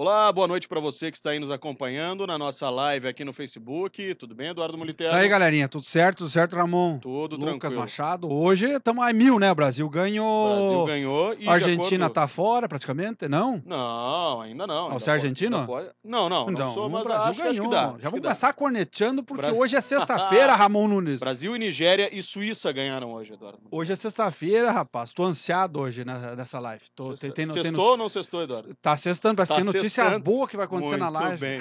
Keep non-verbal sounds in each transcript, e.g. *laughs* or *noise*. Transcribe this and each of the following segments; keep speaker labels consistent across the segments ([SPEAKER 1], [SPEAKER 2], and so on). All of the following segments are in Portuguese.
[SPEAKER 1] Olá, boa noite para você que está aí nos acompanhando na nossa live aqui no Facebook. Tudo bem, Eduardo Moliterno? E aí,
[SPEAKER 2] galerinha, tudo certo? Tudo certo, Ramon?
[SPEAKER 1] Tudo Lucas tranquilo. Lucas Machado.
[SPEAKER 2] Hoje estamos a mil, né? Brasil ganhou. Brasil
[SPEAKER 1] ganhou e Argentina acordo...
[SPEAKER 2] tá fora praticamente, não?
[SPEAKER 1] Não, ainda não. Ah, ainda você é argentino? Não, não, não, não sou, mas Brasil acho, ganhou. Acho que dá. Já vamos
[SPEAKER 2] começar corneteando porque Brasil... hoje é sexta-feira, *laughs* Ramon
[SPEAKER 1] Nunes. Brasil e Nigéria e Suíça ganharam hoje, Eduardo.
[SPEAKER 2] Hoje é sexta-feira, rapaz. Tô ansiado hoje né, nessa live. Tô... Sexta... Tem, tem, sextou tem ou
[SPEAKER 1] não sextou, Eduardo?
[SPEAKER 2] Tá sextando, parece tá que tem notícia notícias boas que vai acontecer Muito na live. Bem.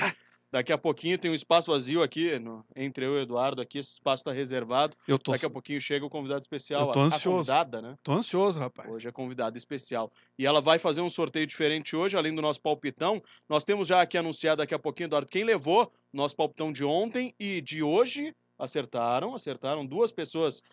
[SPEAKER 1] Daqui a pouquinho tem um espaço vazio aqui, no, entre eu e o Eduardo aqui, esse espaço está reservado. Eu tô... Daqui a pouquinho chega o convidado especial. Eu tô ansioso. A convidada, né?
[SPEAKER 2] Tô ansioso, rapaz.
[SPEAKER 1] Hoje é convidada especial. E ela vai fazer um sorteio diferente hoje, além do nosso palpitão. Nós temos já aqui anunciado daqui a pouquinho, Eduardo, quem levou nosso palpitão de ontem e de hoje. Acertaram, acertaram. Duas pessoas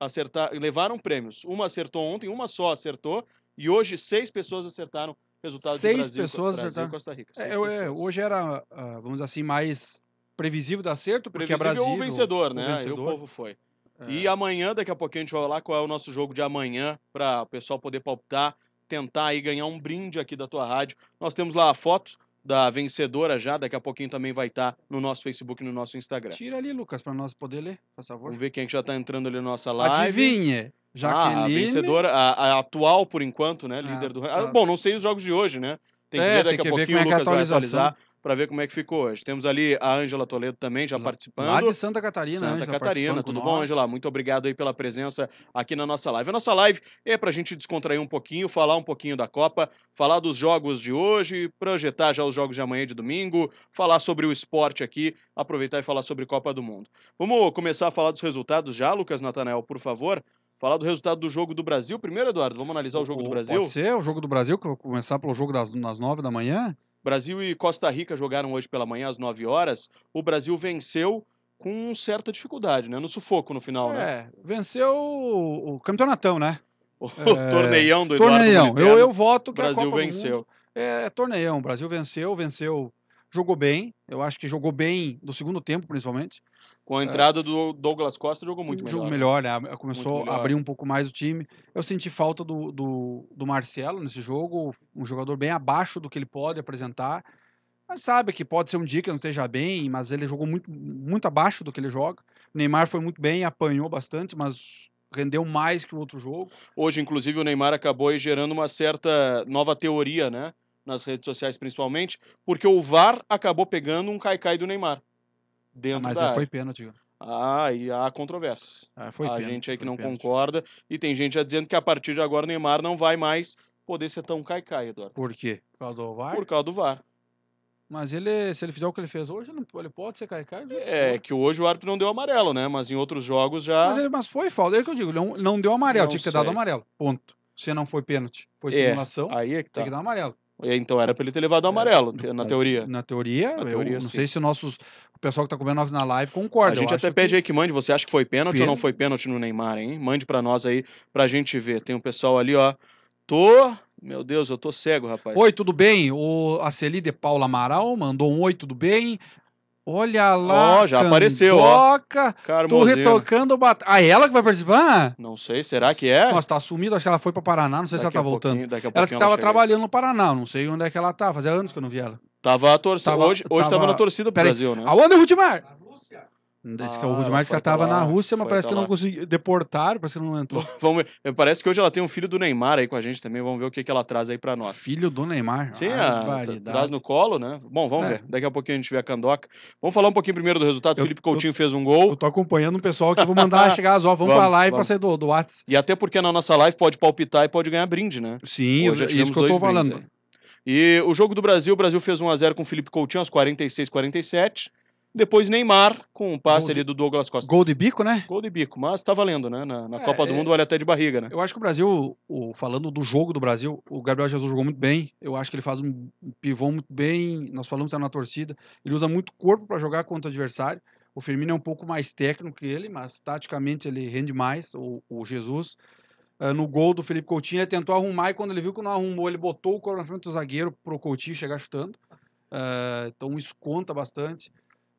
[SPEAKER 1] acertar, levaram prêmios. Uma acertou ontem, uma só acertou. E hoje seis pessoas acertaram resultado Seis Brasil, pessoas Brasil, já tá... Costa Rica. É,
[SPEAKER 2] é, hoje era, ah, vamos dizer assim, mais previsível de acerto, porque é previsível é Brasil... Né? o vencedor, né? O, vencedor. o povo
[SPEAKER 1] foi. É. E amanhã, daqui a pouquinho, a gente vai falar qual é o nosso jogo de amanhã, para o pessoal poder palpitar, tentar aí ganhar um brinde aqui da tua rádio. Nós temos lá a foto da vencedora já, daqui a pouquinho também vai estar tá no nosso Facebook e no nosso Instagram. Tira ali, Lucas, para nós poder ler, por favor. Vamos ver quem é já está entrando ali na nossa live. Adivinha!
[SPEAKER 2] Jaqueline. Ah, a vencedora,
[SPEAKER 1] a, a, atual por enquanto, né? Líder ah, do. Ah, ah, bom, não sei os jogos de hoje, né? Tem que é, ver daqui a pouquinho o é é Lucas vai atualizar para ver como é que ficou hoje. Temos ali a Ângela Toledo também já participando. Lá de Santa Catarina, Santa Angela Catarina, tudo bom, Ângela? Muito obrigado aí pela presença aqui na nossa live. A nossa live é para a gente descontrair um pouquinho, falar um pouquinho da Copa, falar dos jogos de hoje, projetar já os jogos de amanhã e de domingo, falar sobre o esporte aqui, aproveitar e falar sobre Copa do Mundo. Vamos começar a falar dos resultados já, Lucas Natanael, por favor. Falar do resultado do jogo do Brasil primeiro, Eduardo? Vamos analisar o jogo o, do Brasil? Pode
[SPEAKER 2] ser, o jogo do Brasil, que eu vou começar pelo jogo das, nove 9 da manhã.
[SPEAKER 1] Brasil e Costa Rica jogaram hoje pela manhã às 9 horas. O Brasil venceu com certa dificuldade, né? No sufoco no final, né? é,
[SPEAKER 2] né? venceu o, o campeonatão, né? O é, *laughs* torneião do Eduardo Torneião. Eu, eu voto que o Brasil a Copa venceu. é, é torneião. O Brasil venceu, venceu, jogou bem. Eu acho que jogou bem no segundo tempo, principalmente.
[SPEAKER 1] Com a é. entrada do Douglas Costa, jogou muito melhor. Jogou melhor,
[SPEAKER 2] né? Começou melhor. a abrir um pouco mais o time. Eu senti falta do, do, do, Marcelo nesse jogo, um jogador bem abaixo do que ele pode apresentar. Mas sabe que pode ser um dia que não esteja bem, mas ele jogou muito, muito abaixo do que ele joga. O Neymar foi muito bem, apanhou bastante, mas rendeu mais que o outro jogo.
[SPEAKER 1] Hoje, inclusive, o Neymar acabou gerando uma certa nova teoria, né? Nas redes sociais, principalmente, porque o VAR acabou pegando um caicai do Neymar dentro Mas da. Mas foi pênalti. Ah, e há controvérsias. Ah, foi há pênalti, gente aí que não pênalti. concorda. E tem gente já dizendo que a partir de agora o Neymar não vai mais poder ser tão caicai, Eduardo. Por quê? Por causa do VAR? Por causa do VAR. Mas ele, se
[SPEAKER 2] ele fizer o que ele fez hoje,
[SPEAKER 1] ele pode ser caicai? É, que hoje o árbitro não deu amarelo, né? Mas em outros jogos
[SPEAKER 2] já. Mas, ele, mas foi falta, é o que eu digo, não, não deu amarelo, não tinha que ter dado amarelo. Ponto. Se não foi pênalti,
[SPEAKER 1] foi é, simulação.
[SPEAKER 2] aí é que tá. Tem que dar
[SPEAKER 1] amarelo. É, então era para ele ter levado o é, amarelo, é, na teoria. Na teoria, na teoria eu não sei
[SPEAKER 2] se nossos pessoal que tá comendo na live concorda. A gente até
[SPEAKER 1] pede que... aí que mande, você acha que foi pênalti, pênalti ou não foi pênalti no Neymar, hein? Mande para nós aí, pra gente ver. Tem um pessoal ali, ó. Tô... Meu Deus, eu tô cego, rapaz. Oi, tudo
[SPEAKER 2] bem? O Aceli de Paula Amaral mandou um oi, tudo bem? Olha
[SPEAKER 1] lá. Ó, oh, já candoca, apareceu, ó. Tô retocando o bat... Ah, é ela que vai participar? Não sei, será que é?
[SPEAKER 2] Nossa, tá sumida, acho que ela foi para Paraná, não sei daqui se ela tá voltando. Ela que tava trabalhando no Paraná, não sei onde é que ela tá, fazia anos que eu não vi ela.
[SPEAKER 1] Tava a torcida. Tava, hoje tava, hoje tava na torcida do Brasil, aí. né?
[SPEAKER 2] Aonde, é Rudimar? Na Rússia. Ah, que é o Rudimar estava na Rússia, mas parece que lá. não conseguiu deportar, parece que não entrou.
[SPEAKER 1] *laughs* Vamos ver. Parece que hoje ela tem um filho do Neymar aí com a gente também. Vamos ver o que, que ela traz aí para nós. Filho do Neymar. Sim, a, ah, traz no colo, né? Bom, vamos é. ver. Daqui a pouquinho a gente vê a Candoca. Vamos falar um pouquinho primeiro do resultado. Eu, Felipe Coutinho eu, fez um gol.
[SPEAKER 2] Eu tô acompanhando o pessoal que vou mandar *laughs* chegar as horas. Vamos, vamos pra live para sair do, do WhatsApp.
[SPEAKER 1] E até porque na nossa live pode palpitar e pode ganhar brinde, né? Sim, hoje eu, é isso que eu tô falando. Aí. E o jogo do Brasil, o Brasil fez 1 a 0 com o Felipe Coutinho aos 46, 47. Depois Neymar, com um passe ali do Douglas Costa. Gol de bico, né? Gol de bico, mas tá valendo, né? Na, na é, Copa do é... Mundo vale até de barriga, né?
[SPEAKER 2] Eu acho que o Brasil, o, falando do jogo do Brasil, o Gabriel Jesus jogou muito bem. Eu acho que ele faz um pivô muito bem. Nós falamos na torcida. Ele usa muito corpo para jogar contra o adversário. O Firmino é um pouco mais técnico que ele, mas taticamente ele rende mais, o, o Jesus. Ah, no gol do Felipe Coutinho, ele tentou arrumar e quando ele viu que não arrumou, ele botou o corpo na frente do zagueiro pro Coutinho chegar chutando. Uh, então isso conta bastante.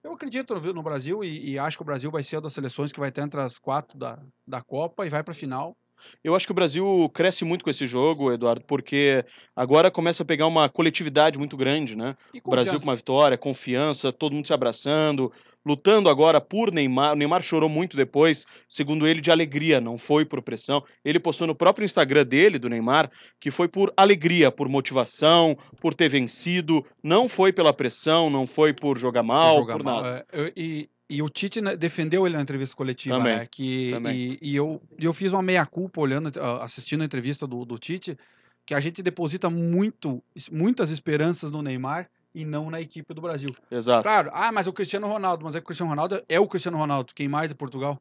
[SPEAKER 2] Eu acredito no, no Brasil e, e, acho que o Brasil vai ser uma das seleções que vai estar entre as quatro da, da Copa e vai para a final.
[SPEAKER 1] Eu acho que o Brasil cresce muito com esse jogo, Eduardo, porque agora começa a pegar uma coletividade muito grande, né? O Brasil com uma vitória, confiança, todo mundo se abraçando, lutando agora por Neymar. O Neymar chorou muito depois, segundo ele, de alegria, não foi por pressão. Ele postou no próprio Instagram dele, do Neymar, que foi por alegria, por motivação, por ter vencido. Não foi pela pressão, não foi por jogar mal, por, jogar por mal. nada.
[SPEAKER 2] É, eu, e, e o Tite né, defendeu ele na entrevista coletiva, também, né? Que, também. E, e eu, eu fiz uma meia-culpa olhando, ah, assistindo a entrevista do, do Tite, que a gente deposita muito, muitas esperanças no Neymar e não na equipe do Brasil. Exato. Claro, ah, mas o Cristiano Ronaldo, mas é o Cristiano Ronaldo é o Cristiano Ronaldo, quem mais é Portugal?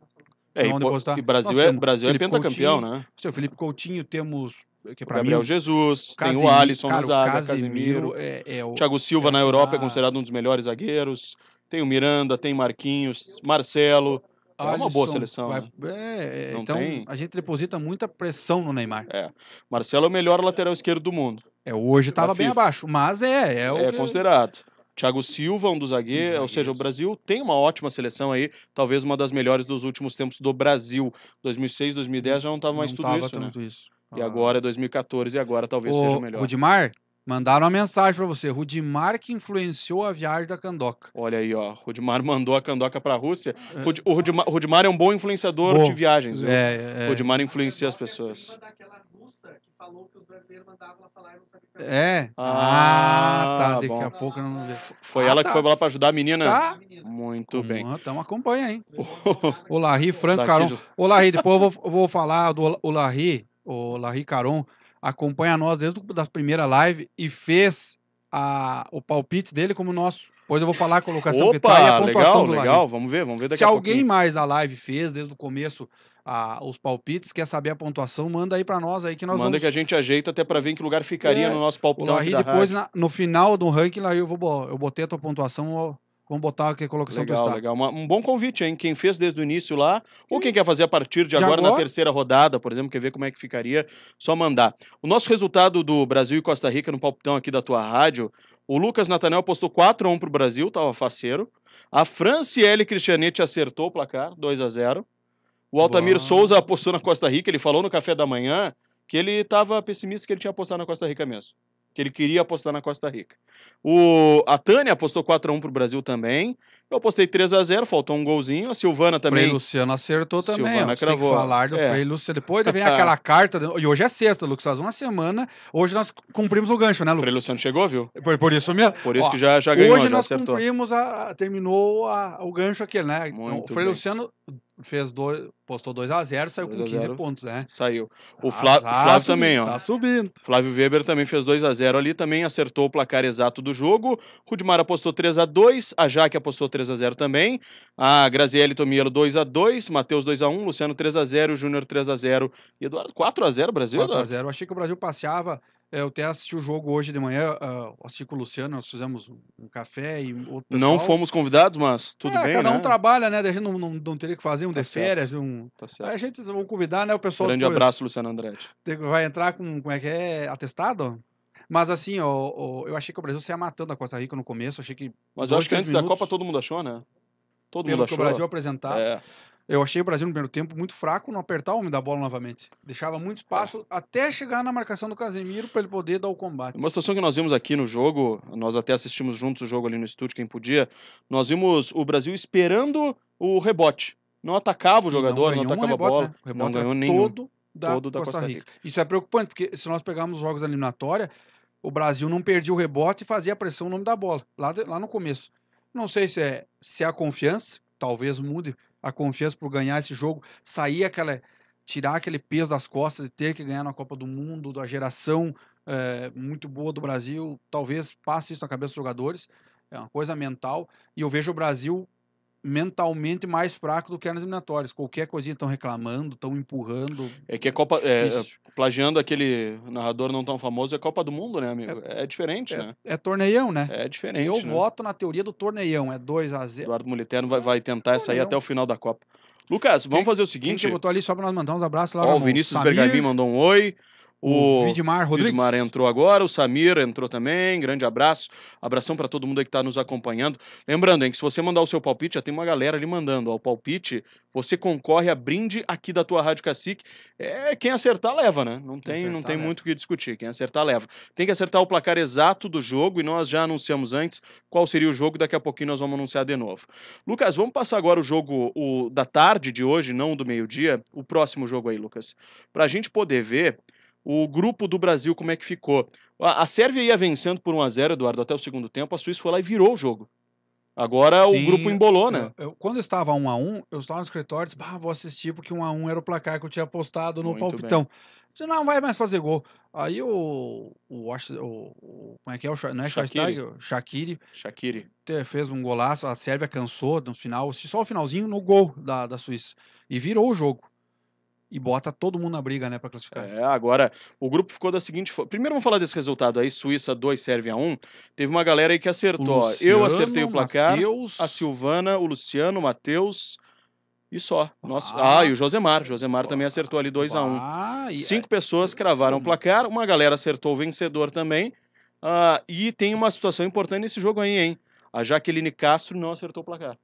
[SPEAKER 1] É, não, e, e Brasil é, Brasil é pentacampeão, Coutinho, né?
[SPEAKER 2] Seu Felipe Coutinho, temos que é Gabriel mim,
[SPEAKER 1] Jesus, tem o Alisson cara, Zaga, Casimiro, Casimiro é, é o, Thiago Silva é na Europa é considerado um dos melhores zagueiros. Tem o Miranda, tem Marquinhos, Marcelo. Alisson, é uma boa seleção. Vai, né? é, é então tem... a gente deposita muita pressão no Neymar. É. Marcelo é o melhor lateral esquerdo do mundo. É, hoje estava bem
[SPEAKER 2] abaixo, mas é. É, é que... considerado.
[SPEAKER 1] Thiago Silva, um dos zagueiros, ou seja, o Brasil tem uma ótima seleção aí, talvez uma das melhores dos últimos tempos do Brasil. 2006, 2010 já não estava mais tudo isso, né? tanto né? isso. Ah. E agora é 2014 e agora talvez o, seja melhor.
[SPEAKER 2] Rudimar, mandaram uma mensagem para você. Rudimar que influenciou a viagem da
[SPEAKER 1] Candoca. Olha aí, ó. Rudimar *laughs* mandou a Candoca para a Rússia. É. Rud, o Rudimar, Rudimar, é um bom influenciador bom, de viagens. Viu? É, é. é. Rudimar influencia as pessoas. Aquela russa falou que os brasileiros mandavam ela falar e não sabia É? Ah, ah tá. Daqui a pouco não Foi ah, ela tá. que foi lá pra ajudar a menina? Tá. Muito bem. Então acompanha, hein?
[SPEAKER 2] o *laughs* Larry Franco Caron. O Larry, depois eu vou, vou falar do o Larry, o Larry Caron, acompanha nós desde a primeira live e fez a, o palpite dele como nosso. Depois eu vou falar a colocação Opa, que tá e a pontuação legal, do Larim. legal, vamos ver, vamos ver daqui Se a alguém pouquinho. mais da live fez desde o começo a, os palpites, quer saber a pontuação, manda aí para nós aí que nós Manda vamos... que a
[SPEAKER 1] gente ajeita até para ver em que lugar ficaria é. no nosso palpitão. Aí depois na,
[SPEAKER 2] no final do ranking lá eu vou eu botei a tua pontuação, vamos botar aqui a colocação legal, do
[SPEAKER 1] legal. legal. um bom convite, hein? Quem fez desde o início lá, ou quem hum. quer fazer a partir de, de agora, agora, na terceira rodada, por exemplo, quer ver como é que ficaria, só mandar. O nosso resultado do Brasil e Costa Rica no palpitão aqui da tua rádio o Lucas Natanel apostou 4 a 1 para o Brasil, estava faceiro. A Franciele Cristianetti acertou o placar, 2 a 0 O Altamir Boa. Souza apostou na Costa Rica, ele falou no café da manhã que ele estava pessimista que ele tinha apostado na Costa Rica mesmo. Que ele queria apostar na Costa Rica. O, a Tânia apostou 4 a 1 para o Brasil também. Eu apostei 3 a 0 faltou um golzinho. A Silvana também. Frei Luciano acertou também. Silvana cravou. Tem que falar do é. Frei
[SPEAKER 2] Luciano. Depois vem *laughs* aquela carta. E hoje é sexta, Lucas. Faz uma semana. Hoje nós cumprimos o gancho, né, Lucas? Frei Luciano chegou, viu? Por, por isso mesmo. Por isso Ó, que já, já ganhou, hoje já nós cumprimos, a, terminou a, o gancho aqui né? Então, Muito então, o Frei bem. Luciano fez dois,
[SPEAKER 1] postou 2 a 0 saiu com 15 0. pontos, né? Saiu. O, tá Flá, ah, tá o Flávio subindo, também, ó. Tá subindo. Flávio Weber também fez 2 a 0 ali, também acertou o placar exato do jogo. Rudimar apostou 3 a 2, a Jaque apostou 3 a 0 também. A Graziele Tomielo 2 a 2, Matheus 2 a 1, Luciano 3 a 0, Júnior 3 a 0 e Eduardo 4 a 0 Brasil, 4 a 0.
[SPEAKER 2] Achei que o Brasil passeava é, eu até assisti o jogo hoje de manhã, uh, assisti com o Luciano, nós fizemos um café e outro pessoal. Não
[SPEAKER 1] fomos convidados, mas tudo é, bem, cada né? um trabalha,
[SPEAKER 2] né? A gente não, não, não teria que fazer um tá de certo. férias, um... Tá certo. Aí a gente vai convidar, né, o pessoal... Grande depois, abraço,
[SPEAKER 1] Luciano Andretti.
[SPEAKER 2] Vai entrar com, como é que é, atestado? Mas assim, ó, ó, eu achei que o Brasil ia matando a Costa Rica no começo, achei que... Mas eu acho que antes minutos, da Copa
[SPEAKER 1] todo mundo achou, né?
[SPEAKER 2] Todo mundo achou. o Brasil apresentar. É. Eu achei o Brasil no primeiro tempo muito fraco não apertar o homem da bola novamente. Deixava muito espaço é. até chegar na marcação do Casemiro
[SPEAKER 1] para ele poder dar o combate. Uma situação que nós vimos aqui no jogo, nós até assistimos juntos o jogo ali no estúdio, quem podia, nós vimos o Brasil esperando o rebote. Não atacava o jogador, não, não atacava rebote, a bola. Né? O rebote não ganhou nenhum. Todo da, todo da Costa, Costa Rica. Rica.
[SPEAKER 2] Isso é preocupante, porque se nós pegarmos jogos da eliminatória, o Brasil não perdia o rebote e fazia pressão no nome da bola, lá, de, lá no começo. Não sei se é, se é a confiança, talvez mude a confiança por ganhar esse jogo, sair aquela, tirar aquele peso das costas de ter que ganhar na Copa do Mundo, da geração é, muito boa do Brasil, talvez passe isso na cabeça dos jogadores, é uma coisa mental, e eu vejo o Brasil mentalmente mais fraco do que nas eliminatórias. Qualquer coisinha estão reclamando, estão empurrando.
[SPEAKER 1] É que é Copa. É, é, plagiando aquele narrador não tão famoso, é Copa do Mundo, né, amigo? É, é diferente, é, né?
[SPEAKER 2] É torneião, né?
[SPEAKER 1] É diferente. Eu né? voto na teoria do torneião, é 2 a 0 Eduardo Moliterno vai, vai tentar aí até o final da Copa. Lucas, vamos quem, fazer o seguinte. Quem que botou
[SPEAKER 2] ali só para nós mandar uns abraços lá. Ó, o Vinícius Bergamin mandou um oi. O,
[SPEAKER 1] Vidmar Rodrigues. Vidmar entrou agora, o Samir entrou também. Grande abraço. Abração para todo mundo que está nos acompanhando. Lembrando, hein, que se você mandar o seu palpite, já tem uma galera ali mandando. Ó, o palpite, você concorre a brinde aqui da tua Rádio Cacique. É, quem acertar, leva, né? Não tem, acertar, não tem muito o que discutir. Quem acertar, leva. Tem que acertar o placar exato do jogo e nós já anunciamos antes qual seria o jogo. Daqui a pouquinho nós vamos anunciar de novo. Lucas, vamos passar agora o jogo o, da tarde de hoje, não do meio-dia. O próximo jogo aí, Lucas. Para a gente poder ver o grupo do Brasil, como é que ficou. A, a Sérvia ia vencendo por 1x0, Eduardo, até o segundo tempo, a Suíça foi lá e virou o jogo. Agora Sim, o grupo embolou, né? Eu,
[SPEAKER 2] eu, quando eu estava 1 a 1 eu estava no escritório e disse, bah, vou assistir porque 1 a 1 era o placar que eu tinha apostado no Muito palpitão. você Disse, não, vai mais fazer gol. Aí o. o, o, como é que é o. Não é Shaqiri. Shaqiri. Shaqiri. Fez um golaço, a Sérvia cansou no final, só o finalzinho no gol da, da Suíça. E virou o jogo e bota todo mundo na briga, né, para classificar.
[SPEAKER 1] É, agora, o grupo ficou da seguinte forma. Primeiro vamos falar desse resultado aí, Suíça 2, Sérvia 1. Um. Teve uma galera aí que acertou. Luciano, Eu acertei o placar, Mateus. a Silvana, o Luciano, o Matheus e só. Nossa, ah, ah, e o Josemar. Josemar também acertou ali 2 a 1 um. Ah, e... Cinco é pessoas é cravaram o placar, uma galera acertou o vencedor também. Ah, e tem uma situação importante nesse jogo aí, hein? A Jaqueline Castro não acertou o placar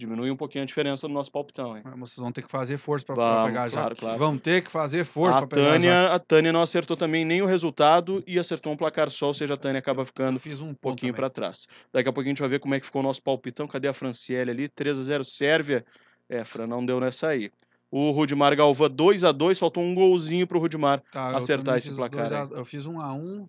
[SPEAKER 1] diminui um pouquinho a diferença no nosso palpitão, hein? Mas vocês vão ter que fazer força para pegar claro, já. Claro. Vão ter que fazer força para pegar Tânia, já. A Tânia não acertou também nem o resultado e acertou um placar só, ou seja, a Tânia acaba ficando fiz um pouquinho para trás. Daqui a pouquinho a gente vai ver como é que ficou o nosso palpitão. Cadê a Franciele ali? 3 a 0 Sérvia. É, Fran, não deu nessa aí. O Rudimar Galva 2 a 2 faltou um golzinho o Rudimar tá, acertar esse placar. A...
[SPEAKER 2] Eu fiz 1 um a 1 um.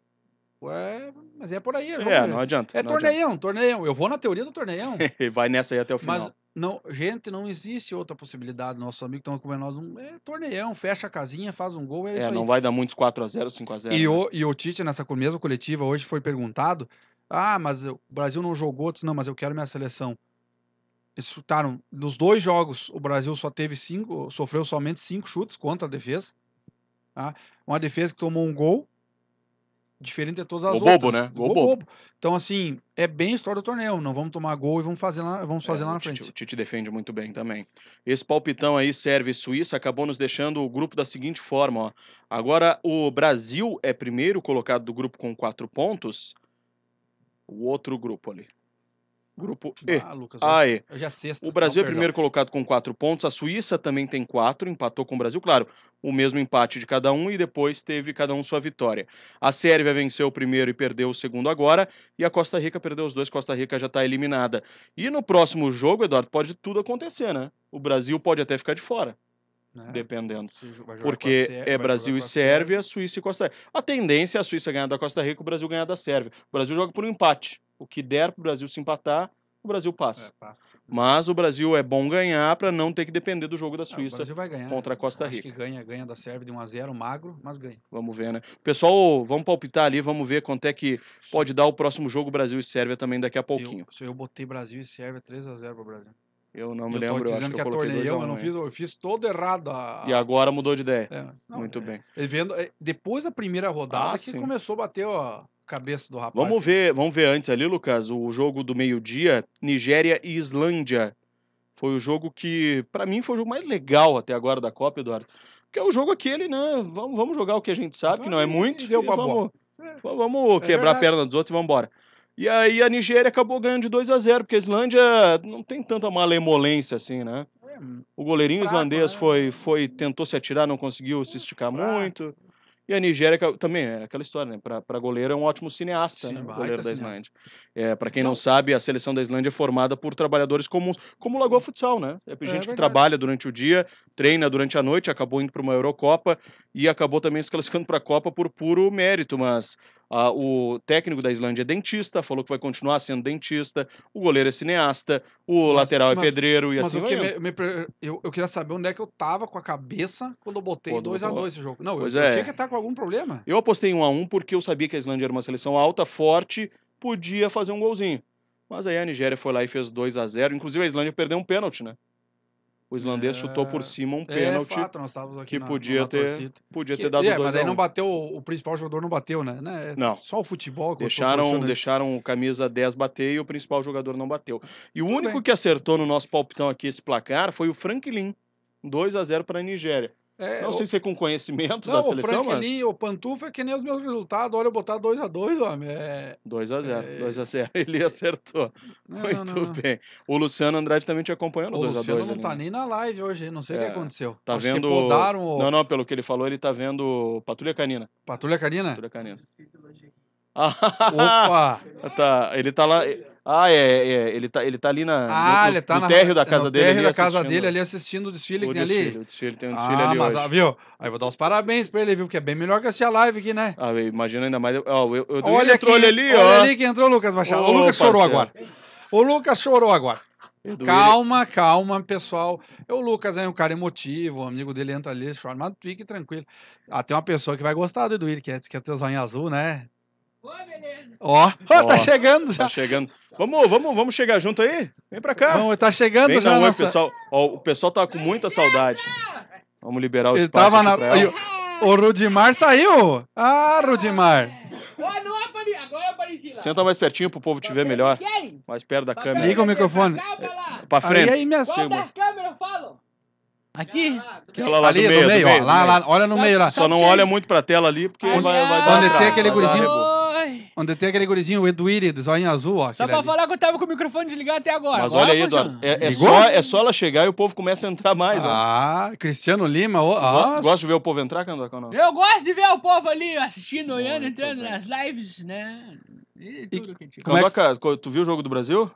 [SPEAKER 2] Ué, mas é por aí. É, é não adianta. É não torneião,
[SPEAKER 1] adianta. torneião. Eu vou na
[SPEAKER 2] teoria do torneião.
[SPEAKER 1] *laughs* Vai nessa aí até o final. Mas
[SPEAKER 2] não, gente, não existe outra possibilidade. Nosso amigo estão com nós. é torneião, fecha a casinha, faz um gol. É, é não
[SPEAKER 1] vai dar muitos 4x0, 5x0. E, né? o,
[SPEAKER 2] e o Tite, nessa mesma coletiva, hoje foi perguntado: ah, mas o Brasil não jogou. Disse, não, mas eu quero minha seleção. Eles chutaram. Nos dois jogos, o Brasil só teve cinco, sofreu somente cinco chutes contra a defesa. Tá? Uma defesa que tomou um gol Diferente de todas as né? gol outras. Bobo, né? O bobo. bobo. Então, assim, é bem a história do torneio. Não vamos tomar gol e vamos fazer lá, vamos é, fazer é, lá na frente. O
[SPEAKER 1] Tite defende muito bem também. Esse palpitão aí, serve Suíça, acabou nos deixando o grupo da seguinte forma. Ó. Agora, o Brasil é primeiro colocado do grupo com quatro pontos. O outro grupo ali.
[SPEAKER 2] Grupo E. Ah, Lucas, ah, e. É sexta, o Brasil não, é primeiro
[SPEAKER 1] colocado com quatro pontos. A Suíça também tem quatro, empatou com o Brasil. Claro, o mesmo empate de cada um e depois teve cada um sua vitória. A Sérvia venceu o primeiro e perdeu o segundo agora, e a Costa Rica perdeu os dois, Costa Rica já está eliminada. E no próximo jogo, Eduardo, pode tudo acontecer, né? O Brasil pode até ficar de fora. Né? Dependendo. Porque é Brasil e Sérvia, Sérvia, Suíça e Costa Rica. A tendência é a Suíça ganhar da Costa Rica, o Brasil ganhar da Sérvia. O Brasil joga por um empate. O que der para o Brasil se empatar, o Brasil passa. É, passa. Mas o Brasil é bom ganhar para não ter que depender do jogo da ah, Suíça ganhar, contra a Costa Rica. Acho que ganha, ganha da Sérvia de 1 a 0 magro, mas ganha. Vamos ver, né? Pessoal, vamos palpitar ali, vamos ver quanto é que pode dar o próximo jogo Brasil e Sérvia também daqui a pouquinho. Eu, eu
[SPEAKER 2] botei Brasil e Sérvia 3 a 0 para o Brasil. Eu não me eu lembro, eu acho que, que eu coloquei a eu não né? fiz, eu fiz todo errado. A... E
[SPEAKER 1] agora mudou de ideia. É, não, Muito é, bem.
[SPEAKER 2] Vendo, é, depois da primeira rodada ah, que sim. começou a bater, ó, cabeça do rapaz. Vamos
[SPEAKER 1] ver, vamos ver antes ali, Lucas, o jogo do meio-dia, Nigéria e Islândia. Foi o jogo que, para mim, foi o jogo mais legal até agora da Copa, Eduardo. Porque é o jogo aquele, né? Vamos, vamos jogar o que a gente sabe, Mas que não é muito. Deu pra vamos, vamos quebrar é a perna dos outros e vamos embora. E aí a Nigéria acabou ganhando de 2 a 0 porque a Islândia não tem tanta malemolência assim, né? É, o goleirinho islandês né? foi, foi tentou se atirar, não conseguiu se esticar muito. E a Nigéria é também é aquela história, né? Para goleiro é um ótimo cineasta, Sim, né? goleiro da Islândia. É, para quem não. não. sabe, a seleção da Islândia é formada por trabalhadores comuns, como o Lagoa hum. Futsal, né? É, é gente é que trabalha durante o dia, treina durante a noite, acabou indo para uma Eurocopa e acabou também se classificando para a Copa por puro mérito, mas ah, o técnico da Islândia é dentista, falou que vai continuar sendo dentista. O goleiro é cineasta, o mas, lateral é pedreiro e assim o que me,
[SPEAKER 2] me, eu, eu queria saber onde é que eu tava com a cabeça quando eu botei 2x2 esse jogo. Não, pois eu, é. eu tinha que estar com algum problema.
[SPEAKER 1] Eu apostei 1 um a 1 um porque eu sabia que a Islândia era uma seleção alta, forte, podia fazer um golzinho. Mas aí a Nigéria foi lá e fez 2 a 0 Inclusive a Islândia perdeu um pênalti, né? o islandês é, chutou por é. cima um é pênalti é
[SPEAKER 2] fato, que na, podia, na ter, podia ter dado que, é, dois mas aí um. não bateu, o principal jogador não bateu, né? né? Não. Só o futebol. deixaram,
[SPEAKER 1] deixaram o camisa 10 bater e o principal jogador não bateu. E o Tudo único bem. que acertou no nosso palpitão aqui esse placar foi o Franklin, 2 a 0 para a Nigéria. É, não sei se é com conhecimento não, da seleção, o mas... Ali,
[SPEAKER 2] o Pantufa é que nem os meus resultados. Olha, eu botar 2x2, homem.
[SPEAKER 1] 2x0, é... 2x0. É *laughs* ele acertou. Não, Muito não, bem. O Luciano Andrade também te acompanhou no 2x2. O Luciano não ali,
[SPEAKER 2] tá né? nem na live hoje, não sei o que é, aconteceu.
[SPEAKER 1] Tá Acho vendo... Podaram, ou... Não, não, pelo que ele falou, ele tá vendo Patrulha Canina.
[SPEAKER 2] Patrulha Canina? Patrulha Canina. *laughs*
[SPEAKER 1] Opa! Tá, ele tá lá... Ah, é, é, ele tá, ele tá ali na, ah, no, ele tá no na, térreo da casa dele. térreo da casa dele ali
[SPEAKER 2] assistindo o desfile o que tem desfile, ali. O desfile, tem um desfile ah, ali mas, hoje. Ah, viu? Aí vou dar uns parabéns pra ele, viu? Que é bem melhor que assistir a live aqui, né? Ah, imagina
[SPEAKER 1] ainda mais. Ó, eu, eu, olha entrou ali, olha ó. Olha ali que
[SPEAKER 2] entrou o Lucas Machado. Ô, o Lucas parceiro. chorou agora. O Lucas chorou agora. Edu, calma, ele... calma, pessoal. É o Lucas é um cara emotivo, o amigo dele entra ali, chora, mas fique tranquilo. Ah, tem uma pessoa que vai gostar do Eduírio, que é, que é o teu azul,
[SPEAKER 1] né? Ó, oh, oh, tá chegando já. Tá chegando. Vamos, vamos, vamos chegar junto aí? Vem pra cá. tá chegando Vem, já. nossa... pessoal. o pessoal tá com muita saudade. Vamos liberar o Ele espaço. Tava na... O Rudimar saiu! Ah, Rudimar! É Senta mais pertinho pro povo te ver melhor. Mais perto da câmera. Liga o microfone. É, pra frente. Aí, aí, minha eu
[SPEAKER 3] falo? Aqui?
[SPEAKER 1] Aquela lá ali, do meio, do meio, do meio ó, lá, lá, olha no só, meio lá. Só não olha muito pra tela ali, porque vai, vai, vai Quando tem
[SPEAKER 3] aquele gurizinho...
[SPEAKER 1] Onde tem aquele gurizinho, o Eduíri, do em azul, ó. Só pra ali.
[SPEAKER 3] falar que eu tava com o microfone desligado até agora. Mas olha aí, Eduardo,
[SPEAKER 1] é, é só, é só ela chegar e o povo começa a entrar mais, Ah, Cristiano Lima, ó. Oh, gosta de ver o povo entrar, Candor?
[SPEAKER 3] Eu gosto de ver o povo ali assistindo, olhando, entrando nas lives, né?
[SPEAKER 1] E tudo e, que a gente... é tu viu o jogo do Brasil?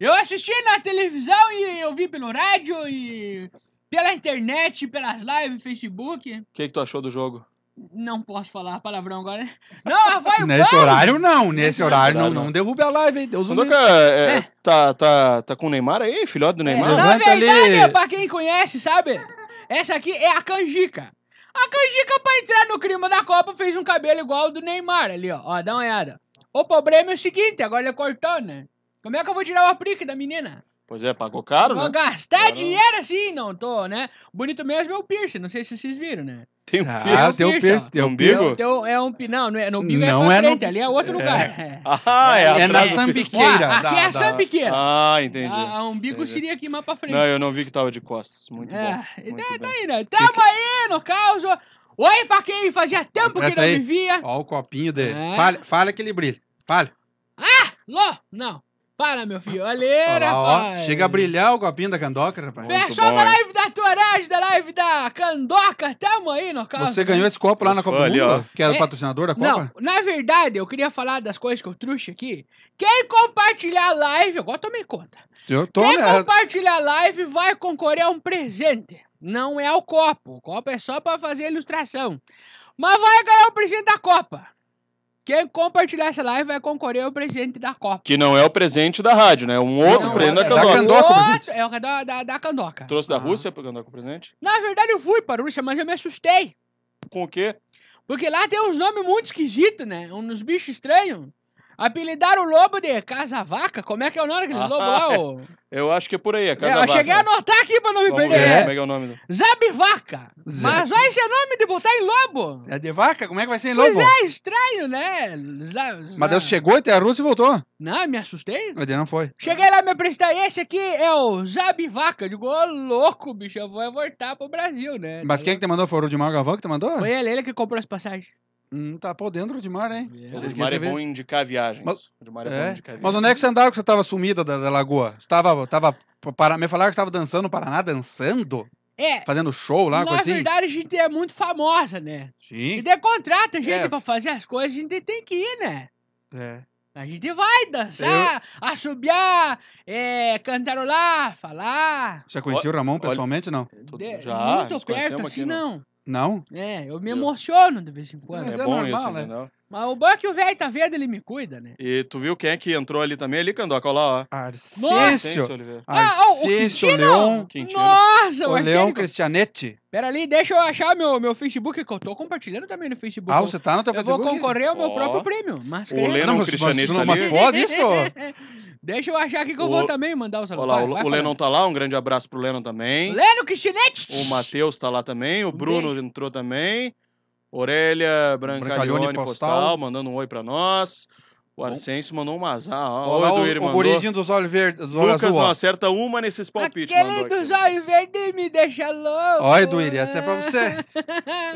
[SPEAKER 3] Eu assisti na televisão e eu vi pelo rádio e pela internet, pelas lives, Facebook. O
[SPEAKER 1] que, que tu achou do jogo?
[SPEAKER 3] Não posso falar palavrão agora. *laughs* Não, vai Nesse vai. horário
[SPEAKER 1] não, nesse, nesse horário, não, não derrube a live, hein? Deus Luca, é, é, é. Tá, tá, tá com o Neymar aí, filhote do é. Neymar? É, na verdade, ali. pra
[SPEAKER 3] quem conhece, sabe? Essa aqui é a Canjica. A Canjica, pra entrar no clima da Copa, fez um cabelo igual ao do Neymar ali, ó. ó dá uma olhada. O problema é o seguinte, agora ele cortou, né? Como é que eu vou tirar o aplique da menina?
[SPEAKER 1] Pois é, pagou caro, vou né? Vou gastar
[SPEAKER 3] dinheiro assim, não tô, né? Bonito mesmo é o piercing, não sei se vocês viram, né?
[SPEAKER 1] Tem um piercing. Ah, tem um piercing. Tem um umbigo?
[SPEAKER 3] Então é um, não, não é no umbigo, é não é, é frente, no... ali é outro é. lugar.
[SPEAKER 1] Ah, é, é, é na sambiqueira. Ah, aqui é a sambiqueira. Ah, entendi. A, ah, a
[SPEAKER 3] umbigo entendi. seria aqui mais pra frente. Não, eu
[SPEAKER 1] não vi que tava de costas. Muito
[SPEAKER 3] é. bom. Muito tá, tá, bem. aí, né? Tamo aí no caos. Oi pra quem fazia tempo que não aí. vivia.
[SPEAKER 1] Ó o
[SPEAKER 2] copinho dele. É. Fala, fala que ele brilha. Fala.
[SPEAKER 3] Ah, Lô, não. Para, meu filho. Olha, rapaz. Ó, chega a
[SPEAKER 2] brilhar o copinho da Candoca, rapaz. Pessoal da live
[SPEAKER 3] da Torage, da live da Candoca. Tamo aí, no caso. Você né? ganhou esse copo lá na Copa ali, do Mundo? Ó. Que era é... patrocinador da Copa? Não, na verdade, eu queria falar das coisas que eu trouxe aqui. Quem compartilhar a live, agora tomei conta.
[SPEAKER 2] Eu tô, Quem né?
[SPEAKER 3] compartilhar a live vai concorrer a um presente. Não é o copo. O copo é só para fazer ilustração. Mas vai ganhar o presente da Copa. Quem compartilhar essa live vai concorrer ao presente da Copa.
[SPEAKER 1] Que não é o presente da rádio, né? É um outro não, presente é, da Candoca. É, da Candoca
[SPEAKER 3] é o da, da, da Candoca.
[SPEAKER 1] Trouxe da ah. Rússia pro Candoca o presente?
[SPEAKER 3] Na verdade, eu fui para a Rússia, mas eu me assustei. Com o quê? Porque lá tem uns nomes muito esquisitos, né? Uns bichos estranhos. Apelidaram o lobo de casa-vaca? Como é que é o nome daquele ah, lobo lá? Ô?
[SPEAKER 1] *laughs* Eu acho que é por aí, a casa-vaca. É, eu cheguei a
[SPEAKER 3] anotar aqui pra não me Vamos perder. Ver, é. Como é que é o nome? Do... Zabivaca. Zé. Mas olha esse nome de botar em lobo.
[SPEAKER 1] É de vaca? Como é que vai ser em lobo? Pois
[SPEAKER 3] é, estranho, né?
[SPEAKER 2] Mas Deus chegou até a Rússia e voltou.
[SPEAKER 3] Não, me assustei. Mas não foi. Cheguei lá, me apresentei. Esse aqui é o Zabivaca. Eu digo, ô louco, bicho, eu vou voltar pro Brasil, né? Mas quem é que
[SPEAKER 2] te mandou? Foi o Rudimar Galvão que te mandou? Foi ele,
[SPEAKER 3] ele que comprou as passagens. Hum, tá, por dentro
[SPEAKER 2] de mar, hein?
[SPEAKER 1] Yeah. É. O Edmar é bom indicar viagens. Mas, é é. Indicar viagens. Mas
[SPEAKER 2] onde é que você andava que você tava sumida da, da lagoa? Você tava, tava para, me falaram que você tava dançando no Paraná, dançando? É. Fazendo show lá, coisa assim Na verdade,
[SPEAKER 3] a gente é muito famosa, né? Sim. E de contrato a é. gente é. pra fazer as coisas, a gente tem que ir, né? É. A gente vai dançar, eu... assobiar, é, cantarolar, falar. Já conheceu
[SPEAKER 2] o Ramon pessoalmente, não?
[SPEAKER 3] De... Já, Muito perto, assim, não. não. Não? É, eu me emociono de vez em quando. Mas é, é bom normal, isso, né? Mas o bom é que o velho tá vendo, ele me cuida, né?
[SPEAKER 1] E tu viu quem é que entrou ali também? Ali, Candoca, olha lá, ó. Arcício.
[SPEAKER 3] Arcício, ah, oh, o Arcício Leão. Quintino. Nossa, o, Leão
[SPEAKER 1] Cristianetti.
[SPEAKER 3] Pera ali, deixa eu achar meu, meu Facebook, que eu tô compartilhando também no Facebook. Ah, você tá no teu Facebook? Eu vou concorrer ao meu oh. próprio prêmio. Mas o
[SPEAKER 1] Leão Cristianetti tá ali. Mas pode isso?
[SPEAKER 3] Deixa eu achar aqui que eu vou também mandar os saludo. Olá, vai, o, vai o Lennon
[SPEAKER 1] tá lá, um grande abraço pro Lennon também.
[SPEAKER 3] Lennon Kistinete!
[SPEAKER 1] O Matheus tá lá também, o Bruno bem. entrou também. Orelha Brancalhone, Brancalhone Postal. Postal, mandando um oi pra nós. O Arsenso mandou um azar. Olha, o, o, o gurizinho dos olhos verdes. Lucas azul, não acerta uma nesses palpites. Aquele dos
[SPEAKER 3] olhos verdes me deixa louco. Olha,
[SPEAKER 1] Eduíri, essa é pra você.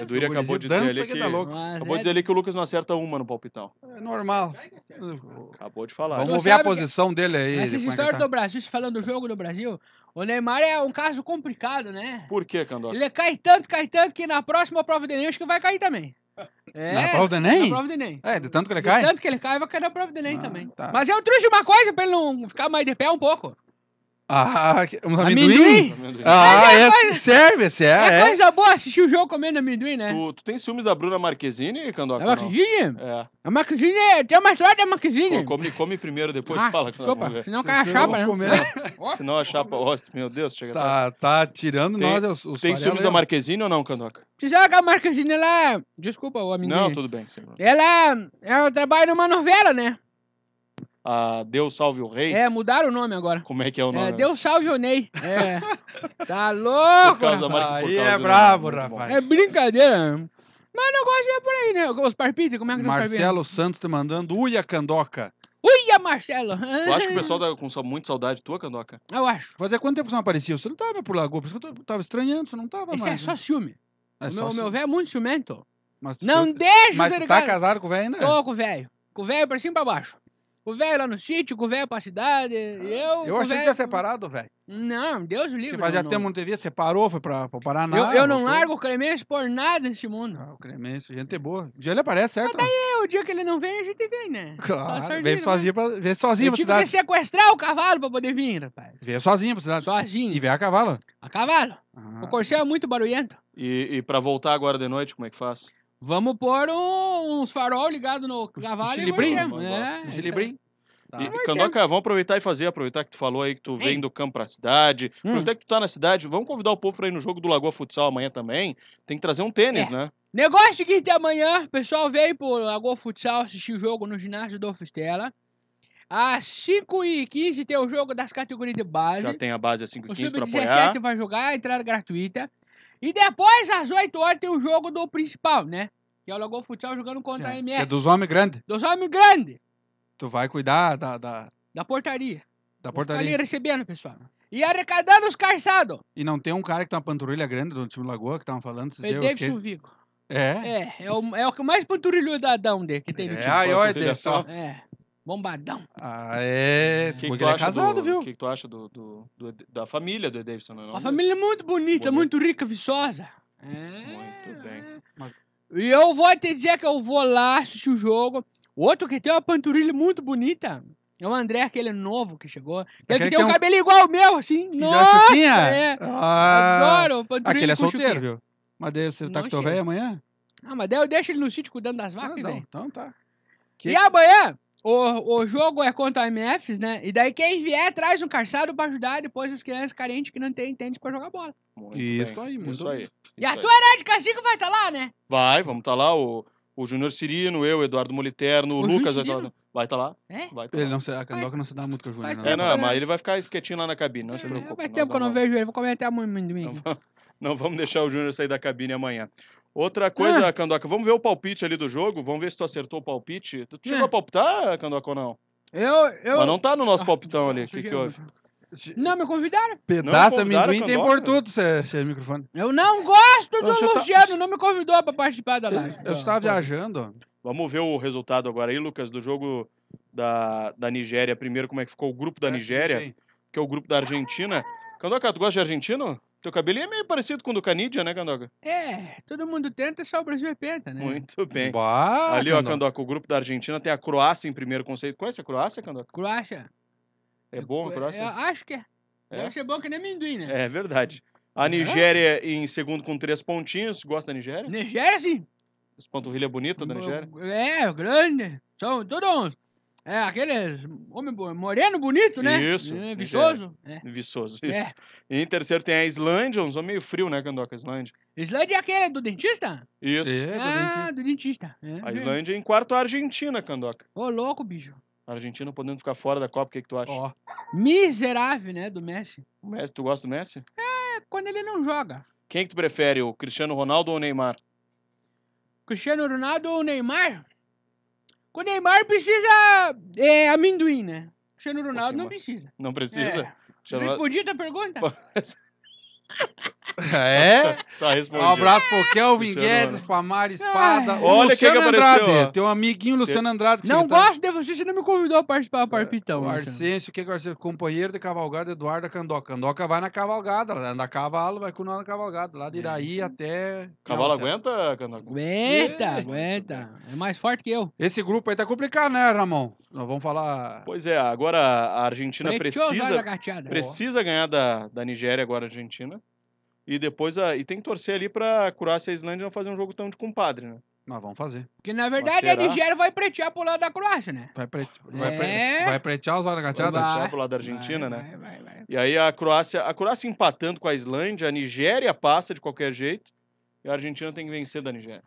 [SPEAKER 1] Eduíri *laughs* acabou de dizer ali que... que tá acabou é... de dizer ali que o Lucas não acerta uma no palpital. É normal. Acabou de falar. Vamos então ver a posição dele aí. Essa história é tá. do
[SPEAKER 3] Brasil, se falando do jogo do Brasil, o Neymar é um caso complicado, né?
[SPEAKER 1] Por quê, Candor?
[SPEAKER 3] Ele cai tanto, cai tanto, que na próxima prova dele acho que vai cair também.
[SPEAKER 1] É, na é prova do é Enem? Na prova
[SPEAKER 3] do
[SPEAKER 2] Enem. É, de tanto que ele cai? De tanto
[SPEAKER 3] que ele cai, vai cair na prova do Enem ah, também. Tá. Mas eu é trouxe uma coisa pra ele não ficar mais de pé um pouco.
[SPEAKER 2] Ah, um amendoim? amendoim? Ah, é, é, é, é. serve, é, serve.
[SPEAKER 1] É, é coisa boa assistir o jogo comendo amendoim, né? Tu, tu tem ciúmes da Bruna Marquezine, Candoca? A Marquezine? É. A
[SPEAKER 3] Marquezine, tem uma história da Marquezine.
[SPEAKER 1] come, come primeiro, depois ah, fala. Desculpa, Se senão cai a chapa, né? não *laughs* a chapa, ó, meu Deus, chega Tá, tá tirando tem, nós os, os Tem ciúmes da Marquezine ou não, Candoca?
[SPEAKER 3] Tu sabe que a Marquezine, ela... Desculpa o amendoim. Não, tudo bem. Senhor. Ela, ela trabalha numa novela, né?
[SPEAKER 1] a Deus Salve o Rei. É, mudaram o nome
[SPEAKER 3] agora. Como é que é o é, nome? É, Deus Salve o Ney. É. *laughs* tá louco, né? Marca, Aí é brabo, rapaz. É brincadeira. Mas o negócio é por aí, né? Os parpites, como é que Marcelo
[SPEAKER 2] Santos te mandando Uia Candoca.
[SPEAKER 3] Uia, Marcelo! Eu acho que o *laughs* pessoal
[SPEAKER 2] tá com muito saudade tua, Candoca. Eu acho. Fazia quanto tempo que você não aparecia? Você não tava por Lagoa, por isso que eu tava estranhando, você não tava Esse
[SPEAKER 1] mais. Isso é só
[SPEAKER 3] né? ciúme. É o só meu, meu velho é muito ciumento. Mas não tu... deixa, Mas tu tá casado com o velho ainda? Tô com o velho. Com o velho pra cima e pra baixo. O velho lá no sítio, com o velho pra cidade. Ah, eu eu achei véio... que tinha separado, velho. Não, Deus o livre. Você fazia não, tempo não
[SPEAKER 2] teve, separou, foi pra, pra Paraná. Eu, eu não largo o
[SPEAKER 3] Clemense por nada nesse mundo. Ah, o
[SPEAKER 2] Clemense, gente é boa. O dia ele aparece, certo?
[SPEAKER 3] Mas daí, é, o dia que ele não vem, a gente vem, né? Claro, vem né? sozinho,
[SPEAKER 2] pra, vem sozinho pra cidade. Eu tive
[SPEAKER 3] que sequestrar o cavalo pra poder vir, rapaz.
[SPEAKER 1] Vem sozinho pra cidade. Sozinho. E vem a cavalo.
[SPEAKER 3] A cavalo. Ah. O corcel é muito barulhento.
[SPEAKER 1] E, e pra voltar agora de noite, como é que faz? Vamos pôr um, uns farol
[SPEAKER 3] ligados no cavalo. e né? É, Gilibrim? Tá. E, Candoca,
[SPEAKER 1] vamos aproveitar e fazer, aproveitar que tu falou aí que tu vem do campo pra cidade, hum. aproveitar que tu tá na cidade, vamos convidar o povo pra ir no jogo do Lagoa Futsal
[SPEAKER 3] amanhã também,
[SPEAKER 1] tem que trazer um tênis, é. né?
[SPEAKER 3] Negócio que tem amanhã, o pessoal veio pro Lagoa Futsal assistir o jogo no ginásio do Fistela. Às 5h15 tem o jogo das categorias de base. Já tem a base às 5h15 pra apoiar. O Sub-17 vai jogar, entrada gratuita. E depois, às 8 horas, tem o jogo do principal, né? Que é o Lagoa Futsal jogando contra é, a MR. é dos homens grandes. Dos homens grandes.
[SPEAKER 2] Tu vai cuidar da... Da,
[SPEAKER 3] da portaria. Da portaria. ali recebendo, pessoal. E arrecadando os calçados.
[SPEAKER 2] E não tem um cara que tem tá uma panturrilha grande do time Lagoa que estavam falando? É o David Silvico. É? É,
[SPEAKER 3] é o, é o mais panturrilhudadão dele que tem no é, time. Ai, olha, é, só. É. Bombadão. Ah,
[SPEAKER 1] é. é. Que que tu é acha casado, do, viu? O que, que, tu acha do, do, do, da família do Ed Davidson? Não, né? é Uma
[SPEAKER 3] família muito bonita, bonita, muito rica, viçosa. É. Muito bem. E eu vou te dizer que eu vou lá assistir o jogo. Outro que tem uma panturrilha muito bonita é o André, aquele novo que chegou. Aquele que tem é um cabelo igual ao meu, assim. Nossa! É. Ah, Adoro panturrilha Aquele é solteiro,
[SPEAKER 2] viu? Mas daí você tá com o velho amanhã?
[SPEAKER 3] Ah, mas daí eu deixo ele no sítio cuidando das vacas, ah, velho. Então tá. Que... E amanhã o, o jogo é contra a MFs, né? E daí quem vier traz um carçado pra ajudar depois as crianças carentes que não tem entende pra jogar bola. Muito isso bem. aí, muito isso aí. e a tua de Castigo vai estar tá lá, né?
[SPEAKER 1] Vai, vamos estar tá lá. O, o Júnior Cirino, eu, Eduardo Moliterno, o, o Lucas. Eduardo... Vai estar tá lá. É? Vai tá lá. não se, não se dá muito com o Júnior. É, não, mas ele vai ficar esquetinho lá na cabine, não é, se preocupe. Faz tempo que
[SPEAKER 3] eu não vejo ele, vou comer até amanhã domingo.
[SPEAKER 1] Não, não vamos deixar o Júnior sair da cabine amanhã. Outra coisa, é. Candoca, vamos ver o palpite ali do jogo, vamos ver se tu acertou o palpite. Tu chegou é. a palpitar, Candoca, ou não? Eu, eu... Mas não tá no nosso ah, palpitão ali, o que, que houve?
[SPEAKER 3] Não, me convidaram. Pedaço convidaram, amendoim tem por tudo,
[SPEAKER 2] se, se é microfone.
[SPEAKER 3] Eu não gosto do tá- Luciano, tá... não me convidou pra participar da live. Eu, estava
[SPEAKER 1] viajando. Vamos ver o resultado agora aí, Lucas, do jogo da, da Nigéria. Primeiro, como é que ficou o grupo da é, Nigéria, que é o grupo da Argentina. Candoca, tu gosta de argentino? Teu cabelo é meio parecido com o do Canidia, né, Candoca?
[SPEAKER 3] É, todo mundo tenta, só o Brasil é penta, né? Muito
[SPEAKER 1] bem. Ali, ó, Candoca. o grupo da Argentina tem a Croácia em primeiro conceito. Conhece a Croácia, Candoca? Croácia. É bom a Croácia? Eu
[SPEAKER 3] acho que é. É? Croácia é bom que nem amendoim,
[SPEAKER 1] né? É verdade. A Nigéria é em segundo com três pontinhos. Gosta da Nigéria? Nigéria, sim. Esse panturrilha é bonito da Nigéria?
[SPEAKER 3] É, grande. São todos uns. É, aquele homem moreno bonito, né? Isso. É, é. viçoso. É.
[SPEAKER 1] Viçoso, é. isso. É. Em terceiro tem a Islândia, uns homens meio frio, né, Candoca? Islândia.
[SPEAKER 3] Islândia é aquele do dentista?
[SPEAKER 1] Isso. É, do ah,
[SPEAKER 3] dentista. do dentista. É. A é Islândia
[SPEAKER 1] em quarto a Argentina, Candoca. Ô, louco, bicho. A Argentina podendo ficar fora da Copa, o que, que tu acha? Ó.
[SPEAKER 3] Miserável, né, do Messi. O
[SPEAKER 1] Messi, tu gosta do Messi? É,
[SPEAKER 3] quando ele não joga.
[SPEAKER 1] Quem que tu prefere, o Cristiano Ronaldo ou o Neymar?
[SPEAKER 3] Cristiano Ronaldo ou o Neymar? o Neymar precisa é, amendoim, né? O Cristiano Ronaldo não precisa.
[SPEAKER 1] Não precisa? É. Chama... Respondida a pergunta? É?
[SPEAKER 2] Tá respondendo. Um abraço pro Kelvin Guedes, pro
[SPEAKER 3] Amar Espada. É. Olha Luciano quem que apareceu,
[SPEAKER 2] tem um amiguinho Luciano Andrade. Que não tá- gosto tá... de você, você não me convidou a participar do Parpitão. O o que é Arcêncio? Companheiro de cavalgada Eduardo Candoca. Candoca vai na cavalgada, anda a cavalo, vai com nós na cavalgada, lá de Iraí
[SPEAKER 1] é. até...
[SPEAKER 3] Cavalo aguenta, Candoca?
[SPEAKER 2] Aguenta, é.
[SPEAKER 1] aguenta.
[SPEAKER 3] É mais
[SPEAKER 2] forte que eu. Esse grupo aí tá complicado, né, Ramon? Nós vamos falar...
[SPEAKER 1] Pois é, agora a Argentina precisa, precisa ganhar da, da Nigéria agora a Argentina. E depois a, ah, e tem que torcer ali pra Croácia e Islândia não fazer um jogo tão de compadre, né? Mas vamos fazer.
[SPEAKER 3] Porque na verdade a Nigéria vai pretear pro lado da Croácia, né? Vai, pre... É. vai, pre... É. vai
[SPEAKER 1] pretear os olhos da Vai pretear pro lado da Argentina, vai, né? Vai, vai, e aí a Croácia, a Croácia empatando com a Islândia, a Nigéria passa de qualquer jeito e a Argentina tem que vencer da Nigéria.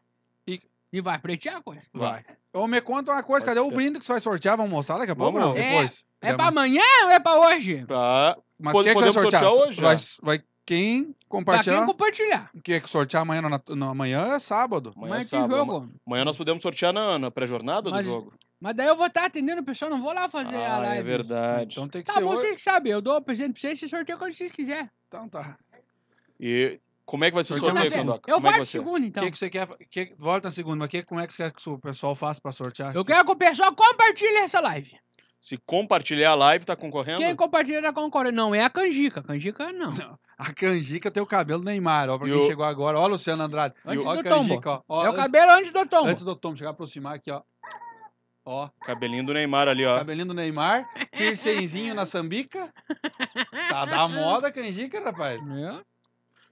[SPEAKER 3] E, e vai pretear coisa? Vai. Ou me
[SPEAKER 2] conta uma coisa, Pode cadê ser. o brinde que você vai sortear? Vamos mostrar daqui a pouco? Vamos, não, é, depois. É, é pra amanhã ou é pra hoje? Pra... Mas Pode, que é que sortear, sortear hoje? Vai, vai quem compartilhar. Pra quem compartilhar. É que sortear amanhã, no, no, amanhã é sábado. Amanhã, é sábado. jogo.
[SPEAKER 1] Amanhã nós podemos sortear na, na pré-jornada do jogo.
[SPEAKER 3] Mas daí eu vou estar tá atendendo o pessoal, não vou lá fazer ah, a é live. É
[SPEAKER 1] verdade. Então tem que tá, ser. Tá bom, vocês
[SPEAKER 3] que sabem. Eu dou o presente pra vocês e sorteio quando vocês quiserem. Então tá.
[SPEAKER 1] E como é que vai ser o sorteio,
[SPEAKER 3] Eu volto é segunda, então. O que,
[SPEAKER 2] que você quer. Que, volta segundo? segunda, mas que, como é que você quer que o pessoal faça pra sortear?
[SPEAKER 1] Eu quero
[SPEAKER 3] que o pessoal compartilhe essa live.
[SPEAKER 1] Se compartilhar a live, tá concorrendo? Quem
[SPEAKER 3] compartilha tá concorrendo. Não, é a canjica. Canjica não. não. A canjica tem o cabelo do Neymar, ó, pra e quem o... chegou
[SPEAKER 2] agora. Ó, Luciano Andrade. Antes ó, do canjica, ó, ó, É o cabelo antes do tombo. Antes do tombo, chegar aproximar aqui, ó.
[SPEAKER 1] Ó. Cabelinho do Neymar ali, ó. Cabelinho do Neymar. Piercingzinho na sambica. *laughs* Tá da moda a
[SPEAKER 3] canjica, rapaz. É.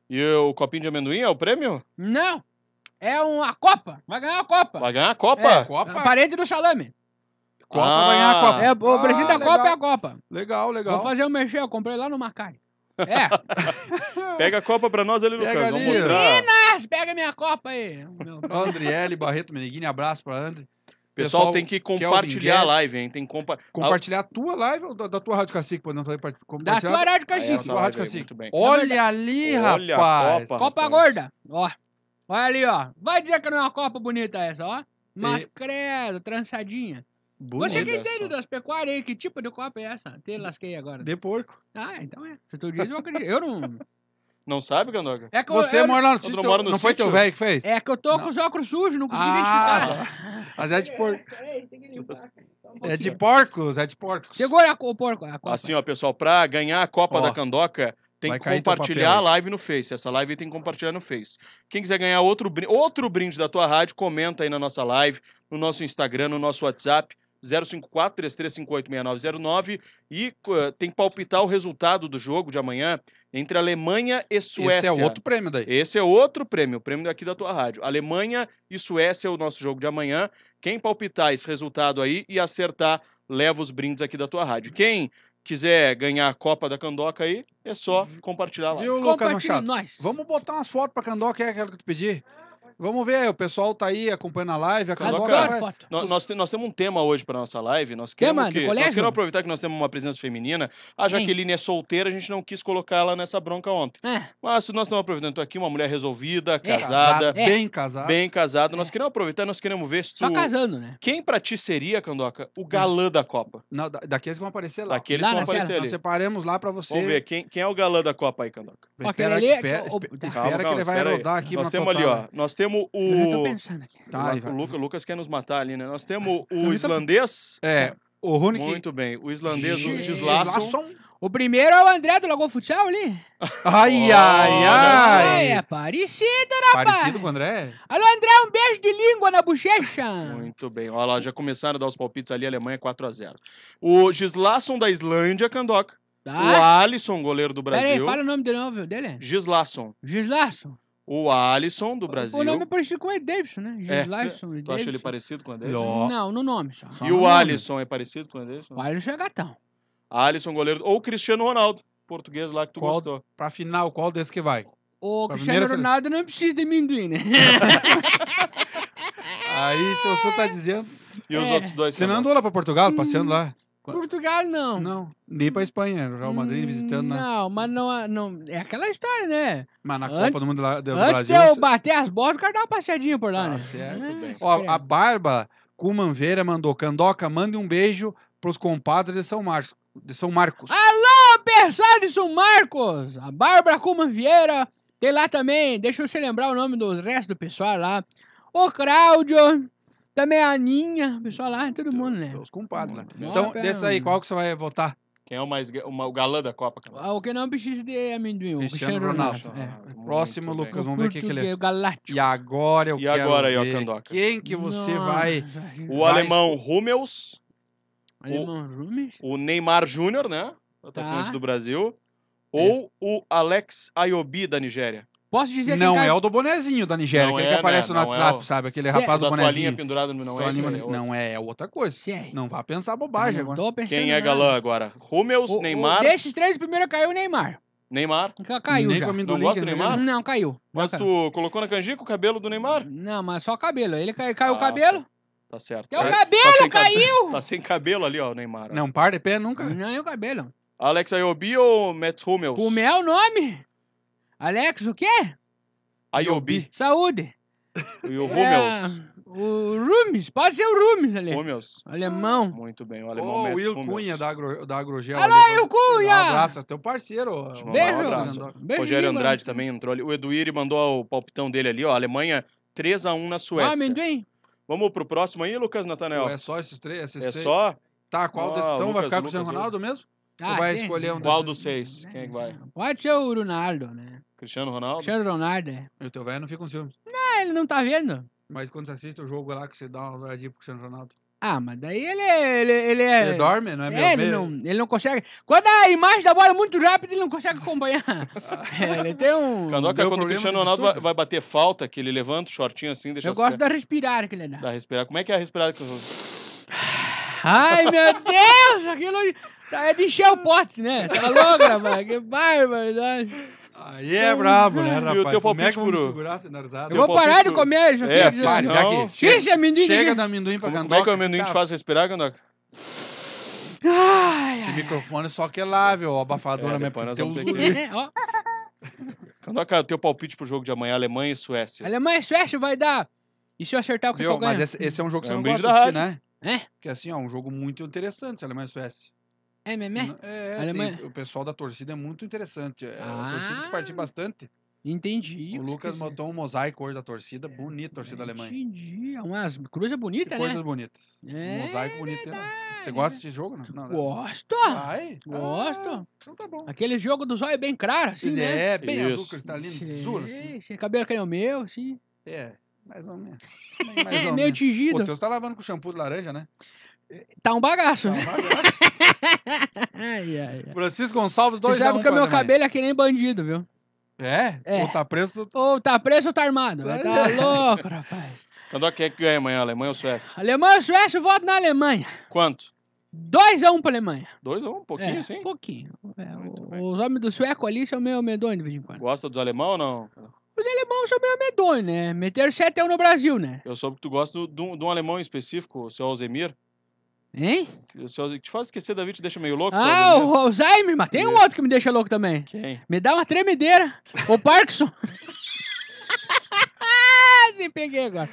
[SPEAKER 1] E o copinho de amendoim é o prêmio?
[SPEAKER 3] Não. É uma Copa. Vai ganhar a Copa. Vai
[SPEAKER 1] ganhar a Copa? É, Copa. A
[SPEAKER 3] parede do salame.
[SPEAKER 1] Copa ah. vai ganhar a Copa. É, o ah, da legal. Copa é a
[SPEAKER 3] Copa. Legal, legal. Vou fazer o um mexer, eu comprei lá no Macari. É. é.
[SPEAKER 1] *laughs* pega a copa pra nós ali, pega Lucas. Ali. Vamos
[SPEAKER 3] mostrar. pega minha copa aí. *laughs*
[SPEAKER 2] Andriele Barreto Meneghini, abraço pra André. Pessoal, pessoal tem que compartilhar a live,
[SPEAKER 1] hein? Tem que compa... Compartilhar
[SPEAKER 2] a tua live ou da, da tua Rádio Cacique, podemos falar? Da tua Rádio
[SPEAKER 3] Cacique.
[SPEAKER 1] É, da tua Rádio Cacique. Aí, Olha
[SPEAKER 2] ali, Olha rapaz. Copa, copa
[SPEAKER 3] rapaz. gorda. Ó. Olha ali, ó. Vai dizer que não é uma copa bonita essa, ó. Mas e... credo, trançadinha. Você que entende das pecuárias aí, que tipo de copa é essa? Te lasquei agora. De porco. Ah, então é. Se tu diz, eu acredito.
[SPEAKER 1] Eu não... Não sabe, Gandoga? É Você eu, mora lá no sítio, não foi teu velho que fez?
[SPEAKER 3] É que eu tô não. com os óculos sujos, não consegui ah, identificar.
[SPEAKER 1] Tá. Mas é de é, porco. É de porcos, é de
[SPEAKER 3] porcos. Chegou a, o porco, a
[SPEAKER 1] Copa. Assim, ó, pessoal, pra ganhar a Copa ó, da Candoca, tem que compartilhar a live no Face. Essa live tem que compartilhar no Face. Quem quiser ganhar outro outro brinde da tua rádio, comenta aí na nossa live, no nosso Instagram, no nosso WhatsApp. 054-3358-6909 e uh, tem que palpitar o resultado do jogo de amanhã entre Alemanha e Suécia. Esse é outro prêmio daí. Esse é outro prêmio, o prêmio daqui da tua rádio. Alemanha e Suécia é o nosso jogo de amanhã. Quem palpitar esse resultado aí e acertar, leva os brindes aqui da tua rádio. Quem quiser ganhar a Copa da Candoca aí, é só uhum. compartilhar lá. Viu, Lucas
[SPEAKER 2] Vamos botar umas fotos pra Candoca, é aquela que tu pedir? Vamos ver, aí, o pessoal tá aí acompanhando a live. Coloca... Adoro foto. nós,
[SPEAKER 1] nós, temos um tema hoje para nossa live. Nós queremos, tema, que, nós queremos aproveitar que nós temos uma presença feminina. A Jaqueline Sim. é solteira, a gente não quis colocar ela nessa bronca ontem. É. Mas nós estamos aproveitando aqui uma mulher resolvida, é. casada. É. Bem casada. Bem casada. É. Nós queremos aproveitar, nós queremos ver se tu... Só casando, né? Quem pra ti seria, Candoca, o hum. galã da Copa?
[SPEAKER 2] Não, da, daqueles que vão aparecer lá. Daqueles lá que vão aparecer ali. Nós separemos
[SPEAKER 1] lá pra você. Vamos ver, quem, quem é o galã da Copa aí, Candoca? espera, ali, é espera, é o... espera, calma, que ele vai rodar aqui né? Nós temos ali, ó. Nós temos temos o. Eu tô aqui. Tá, o, Lucas quer nos matar ali, né? Nós temos o islandês. É, o Runick. Muito bem. O islandês, o Gislason.
[SPEAKER 3] O primeiro é o André do Lagoa Futsal ali.
[SPEAKER 1] Ai, ai, ai. É
[SPEAKER 3] parecido, rapaz. Parecido com o André? Alô, André, um beijo de língua na bochecha.
[SPEAKER 1] Muito bem. Olha lá, já começaram a dar os palpites ali. Alemanha 4x0. O Gislason da Islândia, Candoca. Tá. O Alisson, goleiro do Brasil. Peraí, fala
[SPEAKER 3] o nome de novo dele.
[SPEAKER 1] Gislason. Gislason. O Alisson, do Brasil. O nome né?
[SPEAKER 3] é parecido com o Ederson, né?
[SPEAKER 1] é. Lyson, tu acha ele parecido com o Ederson. Não,
[SPEAKER 3] no nome só. E o Alisson
[SPEAKER 1] é parecido com o Ederson? O Alisson é gatão. Alisson, goleiro. Ou o Cristiano Ronaldo, português lá que tu qual, gostou. Pra final, qual desse que vai?
[SPEAKER 3] O pra Cristiano Ronaldo não precisa de amendoim, né? *laughs*
[SPEAKER 2] Aí, se o senhor tá dizendo. E os é. outros dois? Você não andou lá pra Portugal, passeando hum. lá?
[SPEAKER 3] Portugal não. Não,
[SPEAKER 2] nem pra Espanha, Real Madrid visitando, né?
[SPEAKER 3] Não, mas não, é, não é aquela história, né? Mas na Copa do
[SPEAKER 2] Mundo lá, do antes Brasil... eu
[SPEAKER 3] bater as bolas, o cara dá uma passeadinha por lá, tá né? certo, é, bem. Ó, é. a
[SPEAKER 2] Bárbara Cumanveira mandou, Candoca, manda um beijo pros compadres de São Marcos. De São Marcos.
[SPEAKER 3] Alô, pessoal de São Marcos! A Bárbara Cumanveira tem lá também, deixa eu se lembrar o nome dos restos do pessoal lá. O Cláudio, também a Aninha, o pessoal lá, todo então, mundo, né? Os compadres, né? Então, desse aí,
[SPEAKER 1] qual que você vai votar? Quem é o mais uma, o galã da Copa? Cara? Ah,
[SPEAKER 3] o que não precisa de amendoim, o Cristiano Ronaldo.
[SPEAKER 1] Ronaldo. É. Próximo, Muito Lucas,
[SPEAKER 2] bem. vamos ver o que, que ele é. O Galáctico. E
[SPEAKER 1] agora eu e
[SPEAKER 2] quero agora, ver
[SPEAKER 1] quem que você Nossa. vai... O vai... alemão Rummels. Alemão Rummels? O Neymar Júnior, né? Tá. Atacante tá. do Brasil. Ou o Alex Ayobi, da Nigéria.
[SPEAKER 3] Posso dizer que. Não é o
[SPEAKER 2] do bonezinho da Nigéria, aquele é, que né? aparece né? no Não é WhatsApp, o- sabe? Aquele rapaz é do toalhinha bonezinho. pendurada
[SPEAKER 1] no não é, anima- é Não é, é outra coisa. É. Não vá pensar bobagem Não agora. tô pensando Quem é nada. galã agora? Rúmeus, o- Neymar, desses
[SPEAKER 3] três, primeiro caiu o Neymar.
[SPEAKER 1] Neymar. Caiu Nem já. Não gosta do Neymar? Não, caiu. Mas tu colocou na canjica o cabelo do Neymar? Não, mas só o cabelo. Ele cai- caiu o ah, cabelo. Tá. tá certo. Teu tá cabelo caiu! Tá sem cabelo ali, ó, o Neymar. ó. Não, par de pé nunca. Não, é o cabelo. Alex
[SPEAKER 3] Ayobi ou Mats Hummels? É o é nome? Alex, o quê? Ayobi. Saúde. E o Rummels. É, o Rumes, pode ser o Rumes ali. Rummels. Alemão. Muito bem, o alemão oh, O Will Cunha da, Agro, da Agrogel. Alô, Will Cunha! Um abraço,
[SPEAKER 2] é teu parceiro. beijo. Um abraço. Beijo, Rogério
[SPEAKER 3] Andrade
[SPEAKER 1] também entrou ali. O Eduíri mandou o palpitão dele ali, ó. Alemanha 3x1 na Suécia. Ah, amendoim. Vamos pro próximo aí, Lucas Natanel? É só esses três? Esses é seis. só? Tá, qual ah, desses então? Vai ficar Lucas, com o Zé Ronaldo
[SPEAKER 3] mesmo? Ah, vai é, entendi. escolher é um Qual
[SPEAKER 1] dos seis? Né? Quem é que vai?
[SPEAKER 3] Pode ser o Ronaldo, né?
[SPEAKER 1] Cristiano Ronaldo? Cristiano
[SPEAKER 3] Ronaldo, é. E o teu velho não fica com ciúmes? Não, ele não tá vendo.
[SPEAKER 2] Mas quando você assiste o jogo lá, que você dá uma olhadinha pro Cristiano Ronaldo.
[SPEAKER 3] Ah, mas daí ele é. Ele, ele, é... ele dorme, não é, é mesmo? Ele não, ele não consegue. Quando a imagem da bola é muito rápida, ele não consegue acompanhar. *laughs*
[SPEAKER 1] é, ele tem um. Candoca, quando o Cristiano Ronaldo vai, vai, bater falta, que ele levanta o shortinho assim, deixa Eu gosto da respirar que ele dá. Da respirar Como é que é a respirada que eu
[SPEAKER 3] Ai, meu Deus! Aquilo. É de encher o pote, né? Tá louca, mano? Que barbaridade. Aí é brabo, né, rapaz? E o teu palpite, Como é
[SPEAKER 1] Eu vou parar de
[SPEAKER 3] comer, já É, pare, Chega, é Chega, amendoim Chega do amendoim pra Gandoca. Como é que
[SPEAKER 1] o amendoim te tá. faz respirar, Gandoca? Ai, Esse microfone só que é lável, ó, abafador é, mesmo. Né? Nós vamos
[SPEAKER 3] *laughs*
[SPEAKER 1] o teu palpite pro jogo de amanhã, Alemanha e Suécia.
[SPEAKER 3] Alemanha e Suécia vai dar... E se eu acertar o que eu ganho? Mas esse, é um jogo que é você não gosta, né?
[SPEAKER 2] É? Porque assim, ó, um jogo muito interessante, Alemanha e Suécia.
[SPEAKER 3] É, memé? É, é tem,
[SPEAKER 2] o pessoal da torcida é muito interessante. ah, a torcida que partiu ah! bastante. Entendi. O Lucas esqueci. montou um mosaico hoje da torcida, é, bonito a torcida entendi. alemã. É
[SPEAKER 3] entendi. Umas cruzas bonitas, né? Coisas bonitas. É, um mosaico bonito. Você gosta de jogo? Não? não Gosto. Vai. Gosto. Ah, então tá bom. Aquele jogo do zóio bem claro, assim, né? É, bem Isso. azul, cristalino, azul, assim. Sim, cabelo que é o meu, assim.
[SPEAKER 2] É, mais ou menos. *laughs* Mais ou menos. Meio
[SPEAKER 3] tingido. O teu tá lavando com shampoo de laranja, né? Tá um bagaço. Tá um bagaço.
[SPEAKER 2] *laughs* ai, ai, Francisco
[SPEAKER 3] Gonçalves, dois Você sabe um que o meu cabelo é que nem bandido, viu? É? é? Ou tá preso... Ou tá preso ou tá armado. É. Tá louco, rapaz.
[SPEAKER 1] Então, quem é que ganha amanhã? Alemanha ou Suécia?
[SPEAKER 3] Alemanha ou Suécia? Eu voto na Alemanha. Quanto? 2x1 um pra Alemanha. 2x1, um, pouquinho, é, sim? pouquinho. É, os homens do sueco ali são meio medonhos de vez em quando. Gosta dos alemão ou não? Os alemães são meio medonhos, né? Meteram 7x1 no Brasil, né?
[SPEAKER 1] Eu soube que tu gosta de um alemão em específico, o seu Alzemir. Hein? O faz esquecer da vida te deixa meio louco? Ah, o
[SPEAKER 3] Alzheimer, mas tem um outro que me deixa louco também. Quem? Me dá uma tremedeira. o Parkinson. *laughs* Me peguei agora.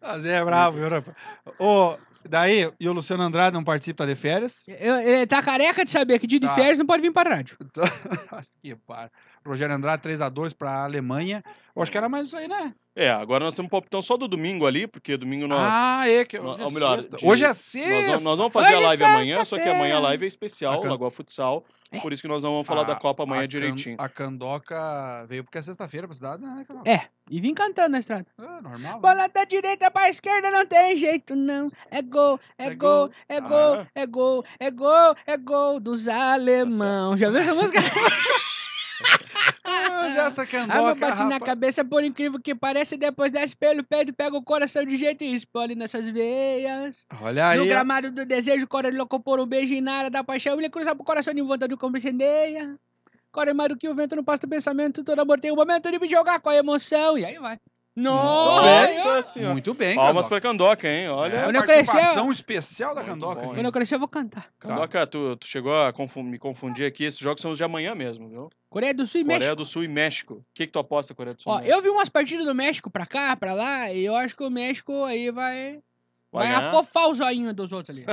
[SPEAKER 3] Mas Zé é bravo, viu, rapaz?
[SPEAKER 2] Ô, daí, e o Luciano Andrade não participa, tá de férias?
[SPEAKER 3] Eu, ele tá careca de saber que dia de tá. férias não pode vir para rádio. Então,
[SPEAKER 2] *laughs* que par. Rogério Andrade 3 a 2 para a Alemanha. Eu acho que era mais isso aí, né?
[SPEAKER 1] É, agora nós temos um palpitão só do domingo ali, porque domingo
[SPEAKER 3] nós. Ah, é,
[SPEAKER 1] que hoje ou melhor, de, Hoje é sexta. Nós vamos, nós vamos fazer hoje a é live amanhã, só que amanhã a live é especial, Can... Lagoa Futsal. É. Por isso que nós não vamos falar a, ah, da Copa amanhã a direitinho. Can, a Candoca veio porque é sexta-feira pra
[SPEAKER 2] cidade, né, É,
[SPEAKER 3] e vim cantando na estrada. É, normal. Né? Bola né? da direita pra esquerda não tem jeito, não. É gol, é, é gol, gol, é gol, ah. é gol, é gol, é gol dos tá alemão. Nossa. Já viu essa música? *laughs* Ah, já ah, sacandoca, Arma bate na cabeça, por incrível que pareça, e depois desce pelo pé e pega o coração de jeito e explode nessas veias. Olha aí. No gramado do desejo, o coração louco por um beijo e na área da paixão, ele cruza pro coração de volta do como incendeia. é mais do que o vento não passa do pensamento, todo amor tem um momento de me jogar com a emoção. E aí vai. Nossa senhora.
[SPEAKER 1] Muito bem, Palmas pra Candoca, hein? Olha. É, é a participação crescer...
[SPEAKER 3] especial da Muito Candoca. Quando eu crescer, eu vou cantar. Tá.
[SPEAKER 1] Candoca, tu, tu chegou a me confundir aqui. Esses jogos são os de amanhã mesmo, viu?
[SPEAKER 3] Coreia do Sul e Coreia México.
[SPEAKER 1] Coreia do Sul e México. O que, que tu aposta, Coreia do Sul? Ó, eu
[SPEAKER 3] vi umas partidas do México pra cá, pra lá, e eu acho que o México aí vai.
[SPEAKER 1] Vai, vai afofar
[SPEAKER 3] o zoinho dos outros ali.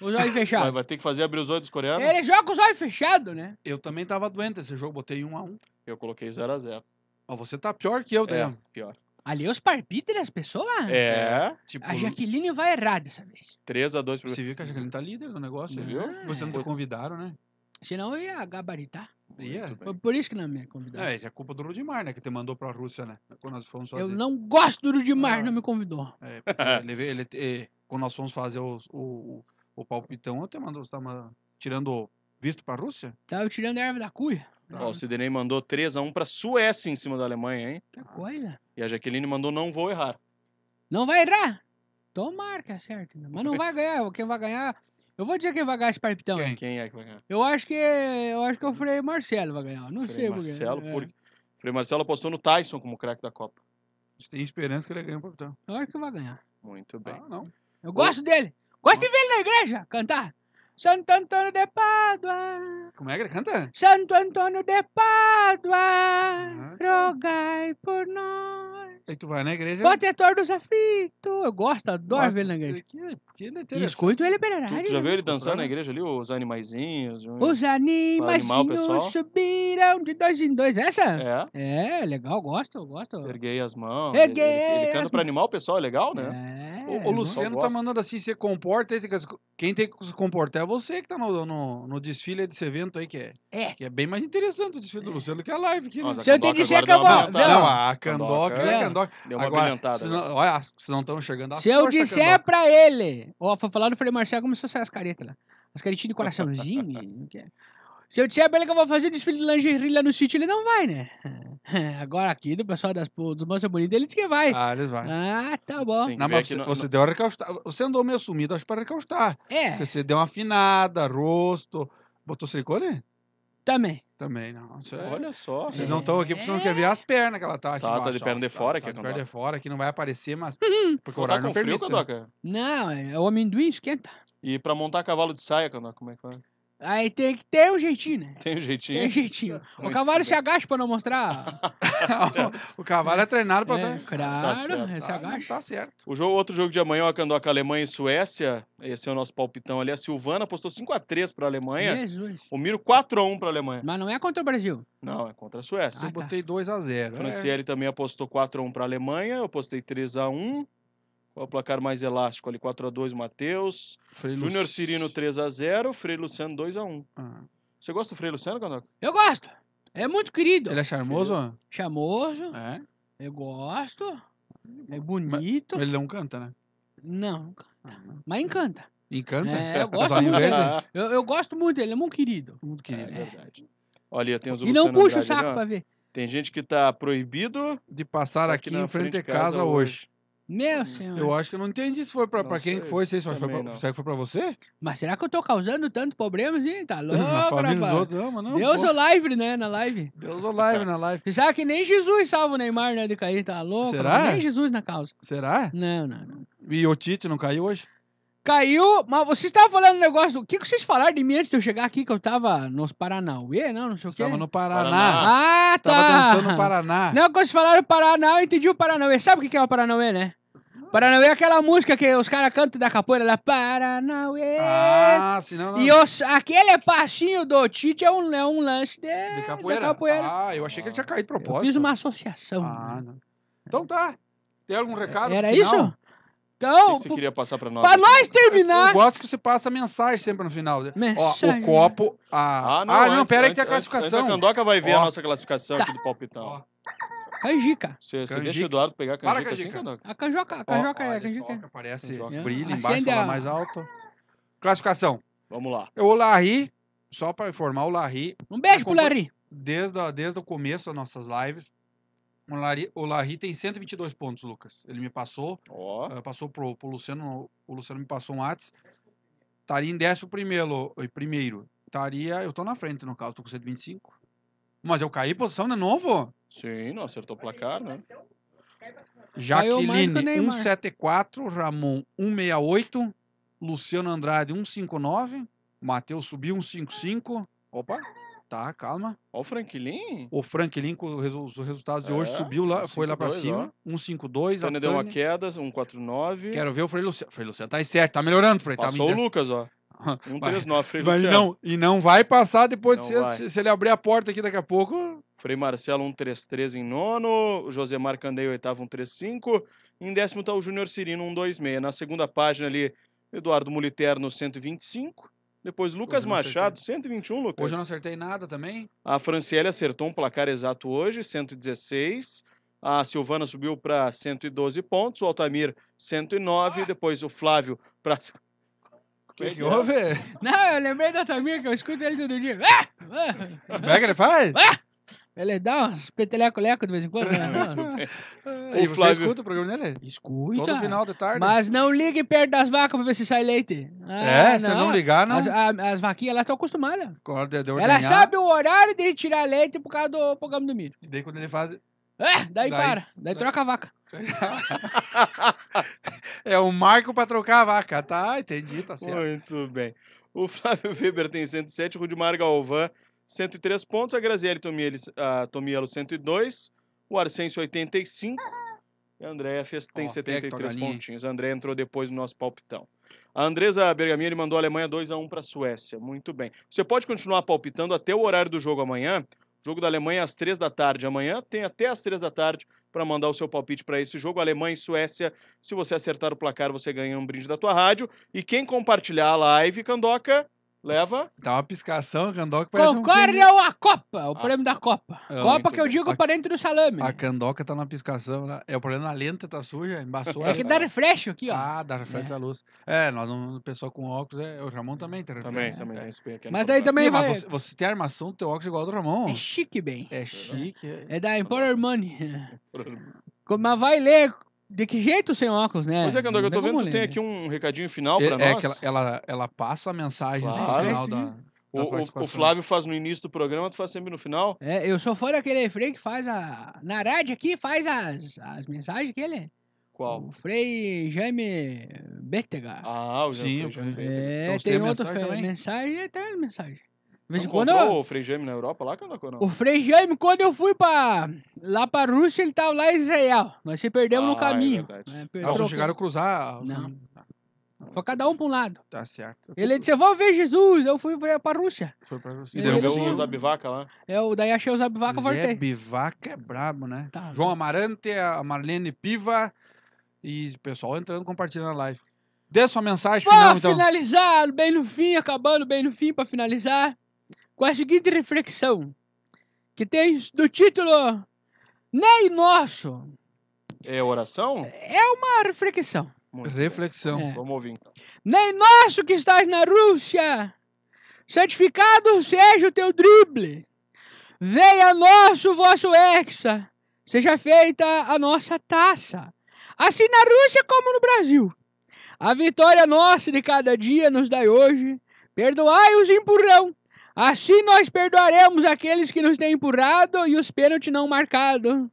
[SPEAKER 1] Os *laughs* olhos fechados. Vai, ter que fazer abrir os olhos dos coreanos? Ele joga
[SPEAKER 3] com os olhos fechados, né?
[SPEAKER 2] Eu também tava doente esse jogo, botei 1 um a 1 um. Eu coloquei 0 a 0 Ó, você
[SPEAKER 3] tá pior que eu, Dan. É, pior. Ali é os parpíteres das pessoas? É. Então, tipo, a Jaqueline vai errar dessa vez.
[SPEAKER 2] 3 a 2 pro... Você viu que a Jaqueline tá líder do negócio, ah, viu? Você não te convidaram, né?
[SPEAKER 3] Senão eu ia gabaritar. Ia. por isso que não me
[SPEAKER 2] convidaram. É, é culpa do Rudimar, né? Que te mandou pra Rússia, né? Quando nós fomos fazer. Eu não
[SPEAKER 3] gosto do Rudimar, ah. não me convidou.
[SPEAKER 2] É, ele, ele, ele, eh, quando nós fomos fazer o, o, o palpitão, eu te mandou. Você tava tirando visto
[SPEAKER 1] pra Rússia? Tava tirando a erva da cuia. Ó, o tá. Sidney mandou 3x1 pra Suécia em cima da Alemanha, hein? Que tá coisa. E a Jaqueline mandou não vou errar.
[SPEAKER 3] Não vai errar? Tomara que acerte. Né? Mas não vai ganhar. Quem vai ganhar... Eu vou dizer quem vai ganhar esse palpitão. Quem? quem é que vai ganhar? Eu acho que, eu acho que é o Frei Marcelo vai ganhar. Não Frei sei Marcelo, porque. Por... É.
[SPEAKER 1] Frei Marcelo apostou no Tyson como craque da Copa. A gente tem esperança que ele ganhe o palpitão.
[SPEAKER 3] Eu acho que vai ganhar.
[SPEAKER 1] Muito bem. Ah,
[SPEAKER 3] não. Eu gosto dele. Gosto de ver ele na igreja cantar. Santo Antônio de Pádua. Como é que ele canta? Santo Antônio de Pádua, ah, tá. rogai por nós. Aí tu vai na igreja. Protetor é dos aflitos. Eu gosto, adoro Nossa, ver na igreja. Que é escuta ele é Escuto ele Tu já viu
[SPEAKER 1] né, ele tá dançando na igreja ali, os animaizinhos? Os animaizinhos
[SPEAKER 3] subiram de dois em dois. Essa? É. É, legal, gosto,
[SPEAKER 1] gosto. Erguei as mãos. Erguei! Ele, ele canta pra animal, pessoal, é legal, né?
[SPEAKER 3] É, o, o Luciano
[SPEAKER 1] tá mandando
[SPEAKER 2] assim, você comporta, quem tem que se comportar é você que tá no, no, no desfile desse evento aí, que é, é. que é bem mais interessante o desfile do Luciano que a live. Que né? Nossa, se eu te eu acabou. Não, a Candoca, é, Candoca. Deu uma agora, se né? olha, vocês não estão chegando, a Se eu disser
[SPEAKER 3] pra ele Ó, foi falar do Frei Marcelo, começou a sair as caretas lá. As caretinhas de coraçãozinho. *laughs* É. Se eu disser pra ele que eu vou fazer o desfile de lingerie lá no sítio, ele não vai, né? *laughs* Agora aqui, do pessoal das, dos Mansa bonitas ele disse que vai. Ah, eles vão. Ah, tá bom. Não, mas você, no, você no... deu
[SPEAKER 2] a recaustar. Você andou meio sumido, acho, pra recaustar. É. Porque você deu uma afinada, rosto. Botou silicone? Também. Também, não. Isso é... Olha
[SPEAKER 3] só. Vocês não estão aqui porque vocês não quer ver as pernas que ela tá aqui. Tá, tá,
[SPEAKER 2] tá de perna de fora, tá, tá de perna de fora, que não vai aparecer, mas.
[SPEAKER 3] *laughs* porque o tá horário tá com não frio, permite. Né? Não, é o amendoim esquenta.
[SPEAKER 1] E pra montar cavalo de saia, Kandoka, como é que vai?
[SPEAKER 3] Aí tem que ter um jeitinho, né?
[SPEAKER 1] Tem um jeitinho. Tem um jeitinho. Muito o cavalo bem. se agacha
[SPEAKER 3] pra não mostrar. *laughs* *laughs* o, cavalo é treinado pra. É, ser... Tá claro, né? tá se agacha. Ah, tá certo.
[SPEAKER 1] O jogo, outro jogo de amanhã é o Akandoca Alemanha e Suécia. Esse é o nosso palpitão ali. A Silvana apostou 5x3 pra Alemanha. Jesus. O
[SPEAKER 3] Miro 4x1 pra Alemanha. Mas não é contra o Brasil. Não,
[SPEAKER 1] é contra a Suécia. Ah, eu tá. botei 2x0. O Franciele é. também apostou 4x1 pra Alemanha. Eu postei 3x1. Qual é o placar mais elástico ali? 4x2 Matheus. Júnior Cirino 3x0, Frei Luciano 2x1. Ah. Você gosta do Frei Luciano, Canoca? Eu gosto. É muito querido. Ele é
[SPEAKER 2] charmoso? Querido.
[SPEAKER 1] É charmoso.
[SPEAKER 2] É. Eu gosto. É bonito. Mas, mas ele não canta, né?
[SPEAKER 3] Não, não canta. Ah, não. Mas encanta. Encanta? É, eu *laughs* gosto muito dele. Eu, eu, gosto muito dele, é muito querido. Muito é querido. É, é verdade.
[SPEAKER 1] Olha, tem os E não puxa o saco não. Né? pra ver. Tem gente que tá proibido de passar aqui,
[SPEAKER 2] aqui na, frente, frente de casa, casa hoje. hoje.
[SPEAKER 3] Meu hum, senhor. Eu
[SPEAKER 2] acho que eu não entendi se foi pra, pra quem que foi. Você foi pra, será é que foi
[SPEAKER 3] pra você? Mas será que eu tô causando tanto problema, hein? Tá *laughs* louco, na rapaz. não, não. Deus o live, né? Na live. Deus o live na live. *laughs* Já que nem Jesus salva o Neymar, né? De cair, tá louco. Será? mas Nem
[SPEAKER 2] Jesus na causa. Será? Não, não, não. E o Tite não caiu
[SPEAKER 3] hoje? Caiu, mas vocês estavam falando um negócio. O que, vocês falaram de mim antes de eu chegar aqui? Que eu tava nos Paranauê, não? Não sei o quê. Estava no Paraná. Paraná. Ah, tá. Tava dançando no tá. Paraná. Não, quando vocês falaram Paraná, eu entendi o Paranauê. Sabe o que que é o Paranauê, né? Paranauê é aquela música que os caras cantam da capoeira lá. Paranauê. Ah, se não. E os, aquele passinho do Tite é um, é um lanche de, de capoeira? capoeira. Ah, eu achei que ele tinha caído de propósito. Eu fiz uma associação. Ah, não. Então tá. Tem algum é, recado? Era isso? Então, o que então, você
[SPEAKER 1] queria passar para
[SPEAKER 2] nós? Para nós terminar. Eu gosto que você passa mensagem sempre no final. Mensagem. Né? Ó, o copo. A...
[SPEAKER 1] Ah, não, ah, não antes, pera aí que tem é a classificação. Antes, antes a Candoca vai ver ó. a nossa classificação tá. aqui do tá. palpitão. Ó. Canjica. cara. Você, você deixa o Eduardo pegar a canjica, Para, canjica. assim, Canoca?
[SPEAKER 3] A canjoca, a canjoca é, a canjica. é.
[SPEAKER 1] Aparece Canjoca. brilho embaixo, Acende fala mais
[SPEAKER 2] alto. Classificação. Vamos lá. O Larry, só para informar, o Larry, Um beijo pro Larry. desde, desde o começo das nossas lives, o Larry, o Larry tem 122 pontos, Lucas. Ele me passou, Ó. Eh, passou pro, pro Luciano, o Luciano me passou um ates. Estaria em décimo primeiro, eh, primeiro. Taria eu tô na frente no caso, tô com 125. Mas eu caí posição de novo? Sim, não acertou o
[SPEAKER 1] placar, né? Jaqueline,
[SPEAKER 2] 174, Ramon, 168, Luciano Andrade, 159, Matheus subiu, 155.
[SPEAKER 1] Opa, tá, calma. Ó o Franklin. O
[SPEAKER 2] Franklin, com os resultados de é, hoje, subiu lá, 152, foi lá pra cima, ó. 152. Tânia deu uma
[SPEAKER 1] queda, 149. Quero ver o Frei Luciano. Frei Luciano tá aí certo, tá melhorando, Frei. Tá Passou tá o Lucas, ó. Um *laughs* 3-9, Frei mas Não,
[SPEAKER 2] e não vai passar depois não de ser, se, se,
[SPEAKER 1] ele abrir a porta aqui daqui a pouco. Frei Marcelo, um 3-3 em nono. José Marcandeio, oitavo, um 3-5. Em décimo está o Júnior Cirino, um 2-6. Na segunda página ali, Eduardo Muliterno, 125. Depois Lucas Machado, acertei. 121, Lucas. Hoje eu não
[SPEAKER 2] acertei nada também.
[SPEAKER 1] A Franciele acertou um placar exato hoje, 116. A Silvana subiu para 112 pontos, o Altamir 109, ah. depois o Flávio para que, que houve?
[SPEAKER 3] Não, eu lembrei da Tamir, que eu escuto ele todo dia. Ah! Ah! Como é que ele faz? Ah! Ele dá uns peteleco-leco de vez em quando. Né?
[SPEAKER 2] *laughs* Ah. o e Flávio... escuta o programa dele? Escuta. Todo final de tarde.
[SPEAKER 3] Mas não ligue perto das vacas pra ver se sai leite. Ah, é, não. se não ligar, não. As, a, as vaquinhas, elas estão acostumadas. Ela sabe o horário de tirar leite por causa do programa do milho.
[SPEAKER 2] E daí quando ele faz...
[SPEAKER 3] É, daí, daí para. Daí, troca a vaca.
[SPEAKER 1] *laughs* é
[SPEAKER 3] um marco para trocar
[SPEAKER 1] a vaca. Tá, entendi, tá certo. Muito bem. O Flávio *laughs* Weber tem 107, o Rudimar Galvão 103 pontos, a Graziele ah, Tomielo, uh, Tomielo 102, o Arsense 85 e a Andréia fez, tem oh, 73 pontinhos. A Andréia entrou depois no nosso palpitão. A Andresa Bergamini mandou a Alemanha 2 a 1 para a Suécia. Muito bem. Você pode continuar palpitando até o horário do jogo amanhã. Jogo da Alemanha às três da tarde. Amanhã tem até às três da tarde para mandar o seu palpite para esse jogo. Alemanha e Suécia. Se você acertar o placar, você ganha um brinde da tua rádio. E quem compartilhar a live, Candoca, leva. Tá uma piscação, a Candoca parece concorre um ou a
[SPEAKER 3] Copa, o a... Ah. prêmio da Copa. É,
[SPEAKER 1] eu Copa que eu digo a... pra dentro do salame. A Candoca
[SPEAKER 2] tá na piscação, né? é o problema, é a lenta tá suja, embaçou. É que dá refresh aqui, ó. Ah, dá refresh é. luz. É, nós não, pessoal com óculos, é, o Ramon também tem refresh. Também, é. também. É. Mas daí também vai... Você, você,
[SPEAKER 3] tem a armação do teu óculos igual ao do Ramon. É chique, bem. É, é chique. É, é da Emporer Money. Mas vai ler de que jeito sem óculos, né? Mas é, Gandalf, eu tô é vendo que tem aqui um
[SPEAKER 1] recadinho final é, para é, nós. É, que ela, ela, ela passa a mensagem claro. no final da, o, o, Flávio faz no início do programa, tu faz sempre no final.
[SPEAKER 3] É, eu sou fora daquele Frei que faz a. Na rádio aqui faz as, as mensagens que ele. Qual? O Frei Jaime Bettega. Ah, o Sim, Jaime Bettega. É, então, tem, tem outra mensagem, também? mensagem, tem mensagem. Mas não quando eu... o
[SPEAKER 1] Frei Jaime na Europa lá, Canaco, não? O
[SPEAKER 3] Frei Jaime, quando eu fui pra... lá pra Rússia, ele tava lá em Israel. Nós se perdemos ah, no é caminho. É né, Per... não chegaram a cruzar... Não. Tá. Foi cada um pra um lado. Tá certo. Ele disse, vamos ver Jesus. Eu fui pra Rússia. Foi pra Rússia. E daí viu o Zabivaca lá? Eu, é, daí achei o Zabivaca forte
[SPEAKER 2] Zabivaca é brabo, né? Tá. João Amarante, a Marlene Piva e o pessoal entrando, compartilhando a live. Dê
[SPEAKER 3] sua mensagem Vou final, então. finalizar bem no fim, acabando bem no fim pra finalizar com a seguinte reflexão, que tem do título Nem Nosso.
[SPEAKER 1] É oração?
[SPEAKER 3] É uma reflexão.
[SPEAKER 1] Muito reflexão. É. Vamos ouvir
[SPEAKER 3] então. Nem nosso que estás na Rússia, santificado seja o teu drible. Venha nosso vosso hexa, seja feita a nossa taça. Assim na Rússia como no Brasil. A vitória nossa de cada dia nos dai hoje. Perdoai os empurrão Assim nós perdoaremos aqueles que nos têm empurrado e os pênaltis não marcado.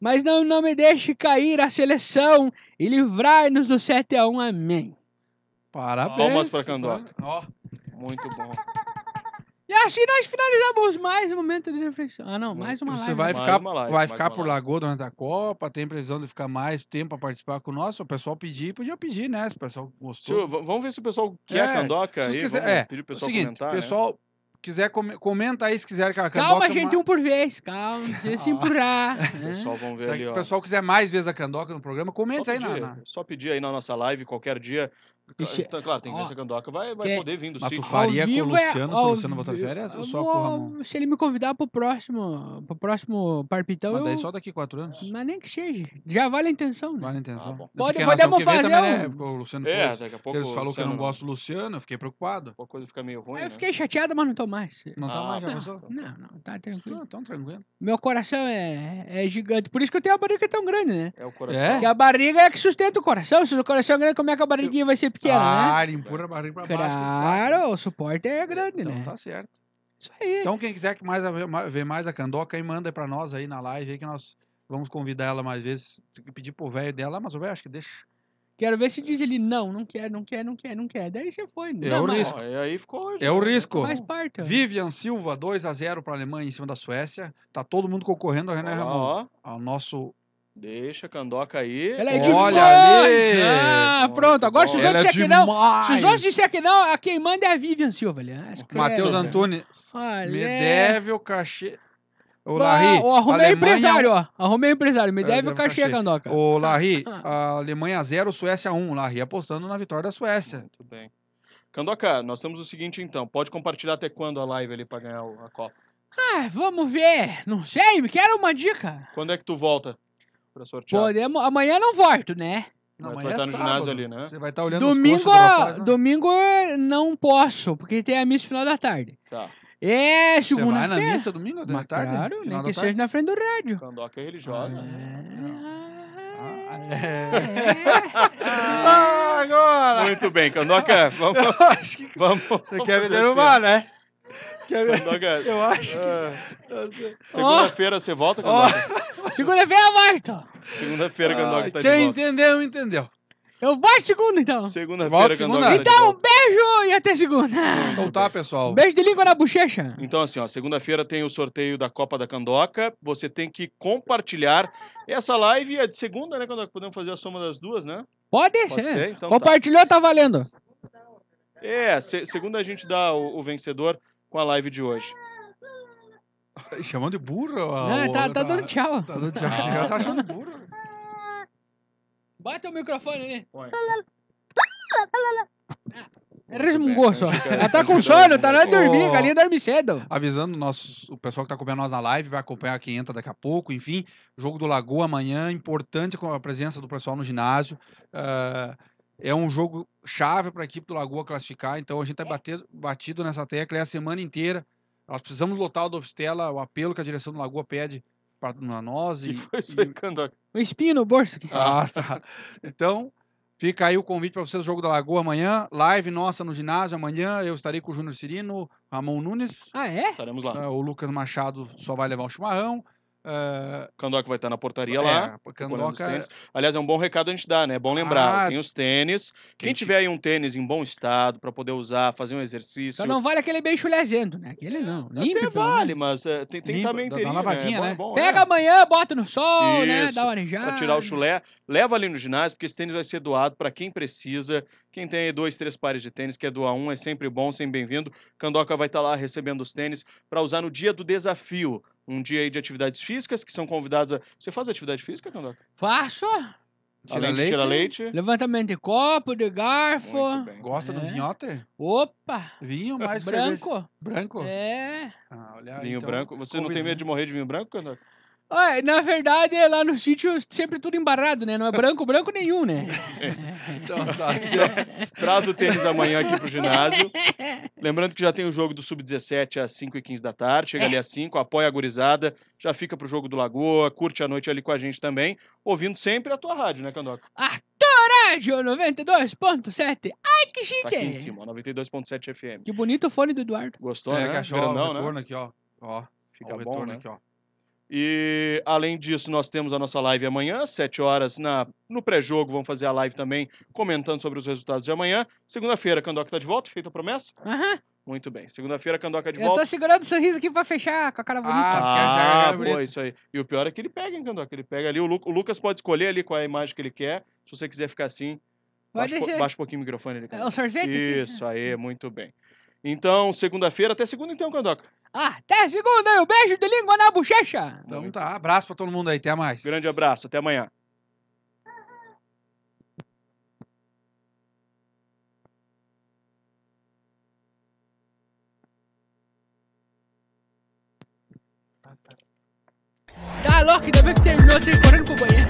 [SPEAKER 3] Mas não, não me deixe cair a seleção e livrai-nos do 7 a 1 Amém.
[SPEAKER 1] Parabéns. Palmas para Candoca.
[SPEAKER 3] Ó, oh, muito bom. E assim nós finalizamos mais um momento de reflexão. Ah, não, mais uma Você live. Você vai ficar, live, vai ficar por
[SPEAKER 2] Lagoa durante a Copa, tem previsão de ficar mais tempo para participar com nós. o pessoal pedir, podia pedir, né? Se o pessoal gostou.
[SPEAKER 1] vamos ver se o pessoal quer é, a Candoca aí. Quiser, é, pedir o é pessoal o seguinte, comentar. O né? pessoal
[SPEAKER 2] né? quiser comenta aí se quiser que a Calma, gente, uma...
[SPEAKER 3] um por vez. Calma, não precisa se *laughs* ah. empurrar.
[SPEAKER 2] né? Pessoal, vamos ver se ali, o pessoal quiser mais vezes a Candoca no programa, comente aí. Pedir, na, na...
[SPEAKER 1] Só pedir aí na nossa live, qualquer dia, então, então, claro, tem essa ver Gandoca vai, vai poder vir do Mas sítio. tu faria com o é Luciano é, se o Luciano voltar férias? Ou só vou, com o Ramon?
[SPEAKER 3] Se ele me convidar pro próximo, pro próximo parpitão, Mas daí eu... só daqui quatro anos? Mas nem que seja. Já vale a intenção, né? Vale a intenção. Ah, Pode, podemos fazer né? um... Né?
[SPEAKER 2] O Luciano é, pôs, daqui a pouco eles falou Luciano... que eu não gosto do Luciano, eu fiquei preocupado. Uma coisa fica meio ruim, Eu né? fiquei
[SPEAKER 3] chateado, mas não tô mais. Não tá ah, tá mais, já tá. Não, não, tá tranquilo. Não, tão tranquilo. Meu coração é, é gigante, por isso que eu tenho a barriga tão grande, né? É o coração. É? Porque a barriga é que sustenta o coração. Se o coração é grande, como é que a barriguinha vai ser pequena, ah, né? ele empurra a barriga pra baixo. Claro, o suporte é grande, então, né? Então tá certo. Isso aí.
[SPEAKER 2] Então quem quiser que mais ver mais a Candoca, aí manda pra nós aí na live, aí que nós vamos convidar ela mais vezes. Pedir pro velho dela, mas o velho acho que deixa.
[SPEAKER 3] Quero ver se diz ele, não, não quer, não quer, não quer, não quer. Daí você foi. É o mas... risco. Ó, aí ficou hoje,
[SPEAKER 2] É o né? risco. Faz parte. Ó. Vivian Silva, 2 a 0 para a Alemanha em cima da Suécia. Tá todo mundo concorrendo, René ó, ao nosso
[SPEAKER 1] Deixa a candoca aí. Ela é Olha ali! Ah,
[SPEAKER 3] pronto. Agora, se os outros é disser que não, se os outros disser que não, a quem manda é a Vivian Silva. Matheus Antunes. Olha.
[SPEAKER 1] Me deve
[SPEAKER 3] o cachê. O bah, Larry, arrumei Alemanha... empresário, ó. Arrumei empresário.
[SPEAKER 2] Me é, deve o cachê, cachê, Candoca. O Larry, *laughs* a Alemanha 0, Suécia 1. Um. Larry apostando na vitória da
[SPEAKER 3] Suécia. Muito
[SPEAKER 1] bem. Candoca, nós temos o seguinte então. Pode compartilhar até quando a live ali pra ganhar a Copa?
[SPEAKER 3] Ah, vamos ver. Não sei, me quero uma dica.
[SPEAKER 1] Quando é que tu volta?
[SPEAKER 3] pra sortear. Podemos... Amanhã não volto, né? Não, vai
[SPEAKER 1] estar é no sábado. ginásio ali, né? Você vai estar olhando domingo,
[SPEAKER 3] os coxas do Domingo não posso, porque tem a missa final da tarde. Tá. É, segunda-feira. Você vai na missa domingo da tarde? Claro, final nem que seja na frente do rádio.
[SPEAKER 1] Candoca é religiosa. Né?
[SPEAKER 3] Ah, é. ah, é.
[SPEAKER 1] Ah, agora! Muito bem, Candoca, *laughs* vamos... acho que... vamos Você vamos quer me derrubar, assim, né?
[SPEAKER 3] eu acho que... Ah. Tá segunda-feira
[SPEAKER 1] você volta, Candoga?
[SPEAKER 3] Segunda-feira
[SPEAKER 2] volta!
[SPEAKER 1] Segunda-feira, ah, tá de tá Quem
[SPEAKER 2] entendeu, entendeu. Eu volto segunda, então. Segunda-feira,
[SPEAKER 1] segunda. Tá então, um
[SPEAKER 3] beijo e até segunda. Então tá, pessoal. beijo de língua na bochecha.
[SPEAKER 1] Então, assim, ó, segunda-feira tem o sorteio da Copa da Candoca. Você tem que compartilhar essa live. É de segunda, né, Candoca? Podemos fazer a soma das duas, né?
[SPEAKER 3] Pode, Pode ser. ser. Então, tá. Compartilhou, tá. tá valendo.
[SPEAKER 1] É, se, segunda a gente dá o, o vencedor com a live de hoje.
[SPEAKER 2] Tá chamando de burro? Não, tá, tá dando tchau. Tá dando tchau. Ela
[SPEAKER 3] ah. tá achando burro. Bate o microfone ali. É Resmungou só. Ela tá com sono, tá na dormir, galinha dorme cedo.
[SPEAKER 2] Avisando nós, o pessoal que tá acompanhando nós na live, vai acompanhar quem entra daqui a pouco, enfim. Jogo do Lagoa amanhã, importante com a presença do pessoal no ginásio. Uh, é um jogo chave para a equipe do Lagoa classificar, então a gente está é. batido nessa tecla é a semana inteira. Nós precisamos lotar o Dovstela, o apelo que a direção do Lagoa pede para nós. E, e foi secando e... Um espinho no bolso. Aqui. Ah, tá. Então, fica aí o convite para vocês, Jogo da Lagoa amanhã, live nossa no ginásio amanhã, eu estarei com o Júnior Cirino, Ramon Nunes. Ah, é? Estaremos lá. É, o Lucas Machado só vai levar o chimarrão. Uh...
[SPEAKER 1] vai estar na portaria é, lá. É tênis. Aliás, é um bom recado a gente dar, né? É bom ah, lembrar. Ah, tem os tênis. Quem, quem tiver aí um tênis em bom estado para poder usar, fazer um exercício. Só então não
[SPEAKER 3] vale aquele beijo legendo, né? Aquele é, não.
[SPEAKER 1] Limpo, Até vale, mas é, tem, tem Limpo, também inteirinho. Dá uma né? É lavadinha, né? É bom, Bom,
[SPEAKER 3] Pega né? amanhã, bota no sol, Isso, né? Dá uma arejada. Pra tirar o chulé.
[SPEAKER 1] Leva ali no ginásio, porque esse tênis vai ser doado para quem precisa. Quem tem aí dois, três pares de tênis, que é doar um, é sempre bom, sempre bem-vindo. Candoca vai estar tá lá recebendo os tênis para usar no dia do desafio. Um dia aí de atividades físicas, que são convidados a... Você faz atividade
[SPEAKER 3] física, Candoca? Faço! Tira Além leite. de tira leite. Levantamento de copo, de garfo. Gosta é. do vinhote? Opa! Vinho mais branco. Branco? É.
[SPEAKER 1] Ah, olha, vinho então, branco. Você não tem medo de morrer de vinho branco, Candoca?
[SPEAKER 3] na verdade, lá no sítio sempre tudo embarrado, né? Não é branco, branco nenhum, né?
[SPEAKER 1] *laughs* então tá ó, Traz o tênis amanhã aqui pro ginásio. Lembrando que já tem o jogo do Sub-17 às 5h15 da tarde. Chega é. ali às 5, apoia a gurizada, já fica pro jogo do Lagoa, curte a noite ali com a gente também, ouvindo sempre a tua rádio, né, Candoca? A
[SPEAKER 3] tua rádio 92.7. Ai, que chique! Tá aqui em cima,
[SPEAKER 1] 92.7 FM.
[SPEAKER 3] Que bonito o fone do Eduardo.
[SPEAKER 1] Gostou, é, né? Cachorro, Grandão, ó, né? aqui, ó. Ó,
[SPEAKER 2] fica ó, bom, né?
[SPEAKER 1] Aqui, ó. E além disso, nós temos a nossa live amanhã, às 7 horas, na, no pré-jogo. Vamos fazer a live também, comentando sobre os resultados de amanhã. Segunda-feira, Candoca está de volta, feita a promessa? Aham. Uhum. Muito bem. Segunda-feira, Candoca de volta. Eu tô
[SPEAKER 3] segurando o sorriso aqui pra fechar com a cara bonita. Ah, ah boa,
[SPEAKER 1] bonita. isso aí. E o pior é que ele pega, hein, Candoca? Ele pega ali. O, Lu o, Lucas pode escolher ali qual é a imagem que ele quer. Se você quiser ficar assim,
[SPEAKER 3] baixa, deixar... baixa um
[SPEAKER 1] pouquinho o microfone ali. É o sorvete? Isso aqui. aí, muito bem. Então, segunda-feira, até segunda então, Candoca.
[SPEAKER 3] Até segunda, um beijo de língua na bochecha. Então tá,
[SPEAKER 1] abraço pra todo mundo aí, até mais. Grande abraço, até amanhã.
[SPEAKER 3] Tá louco, ainda bem que terminou sem correndo pro banheiro.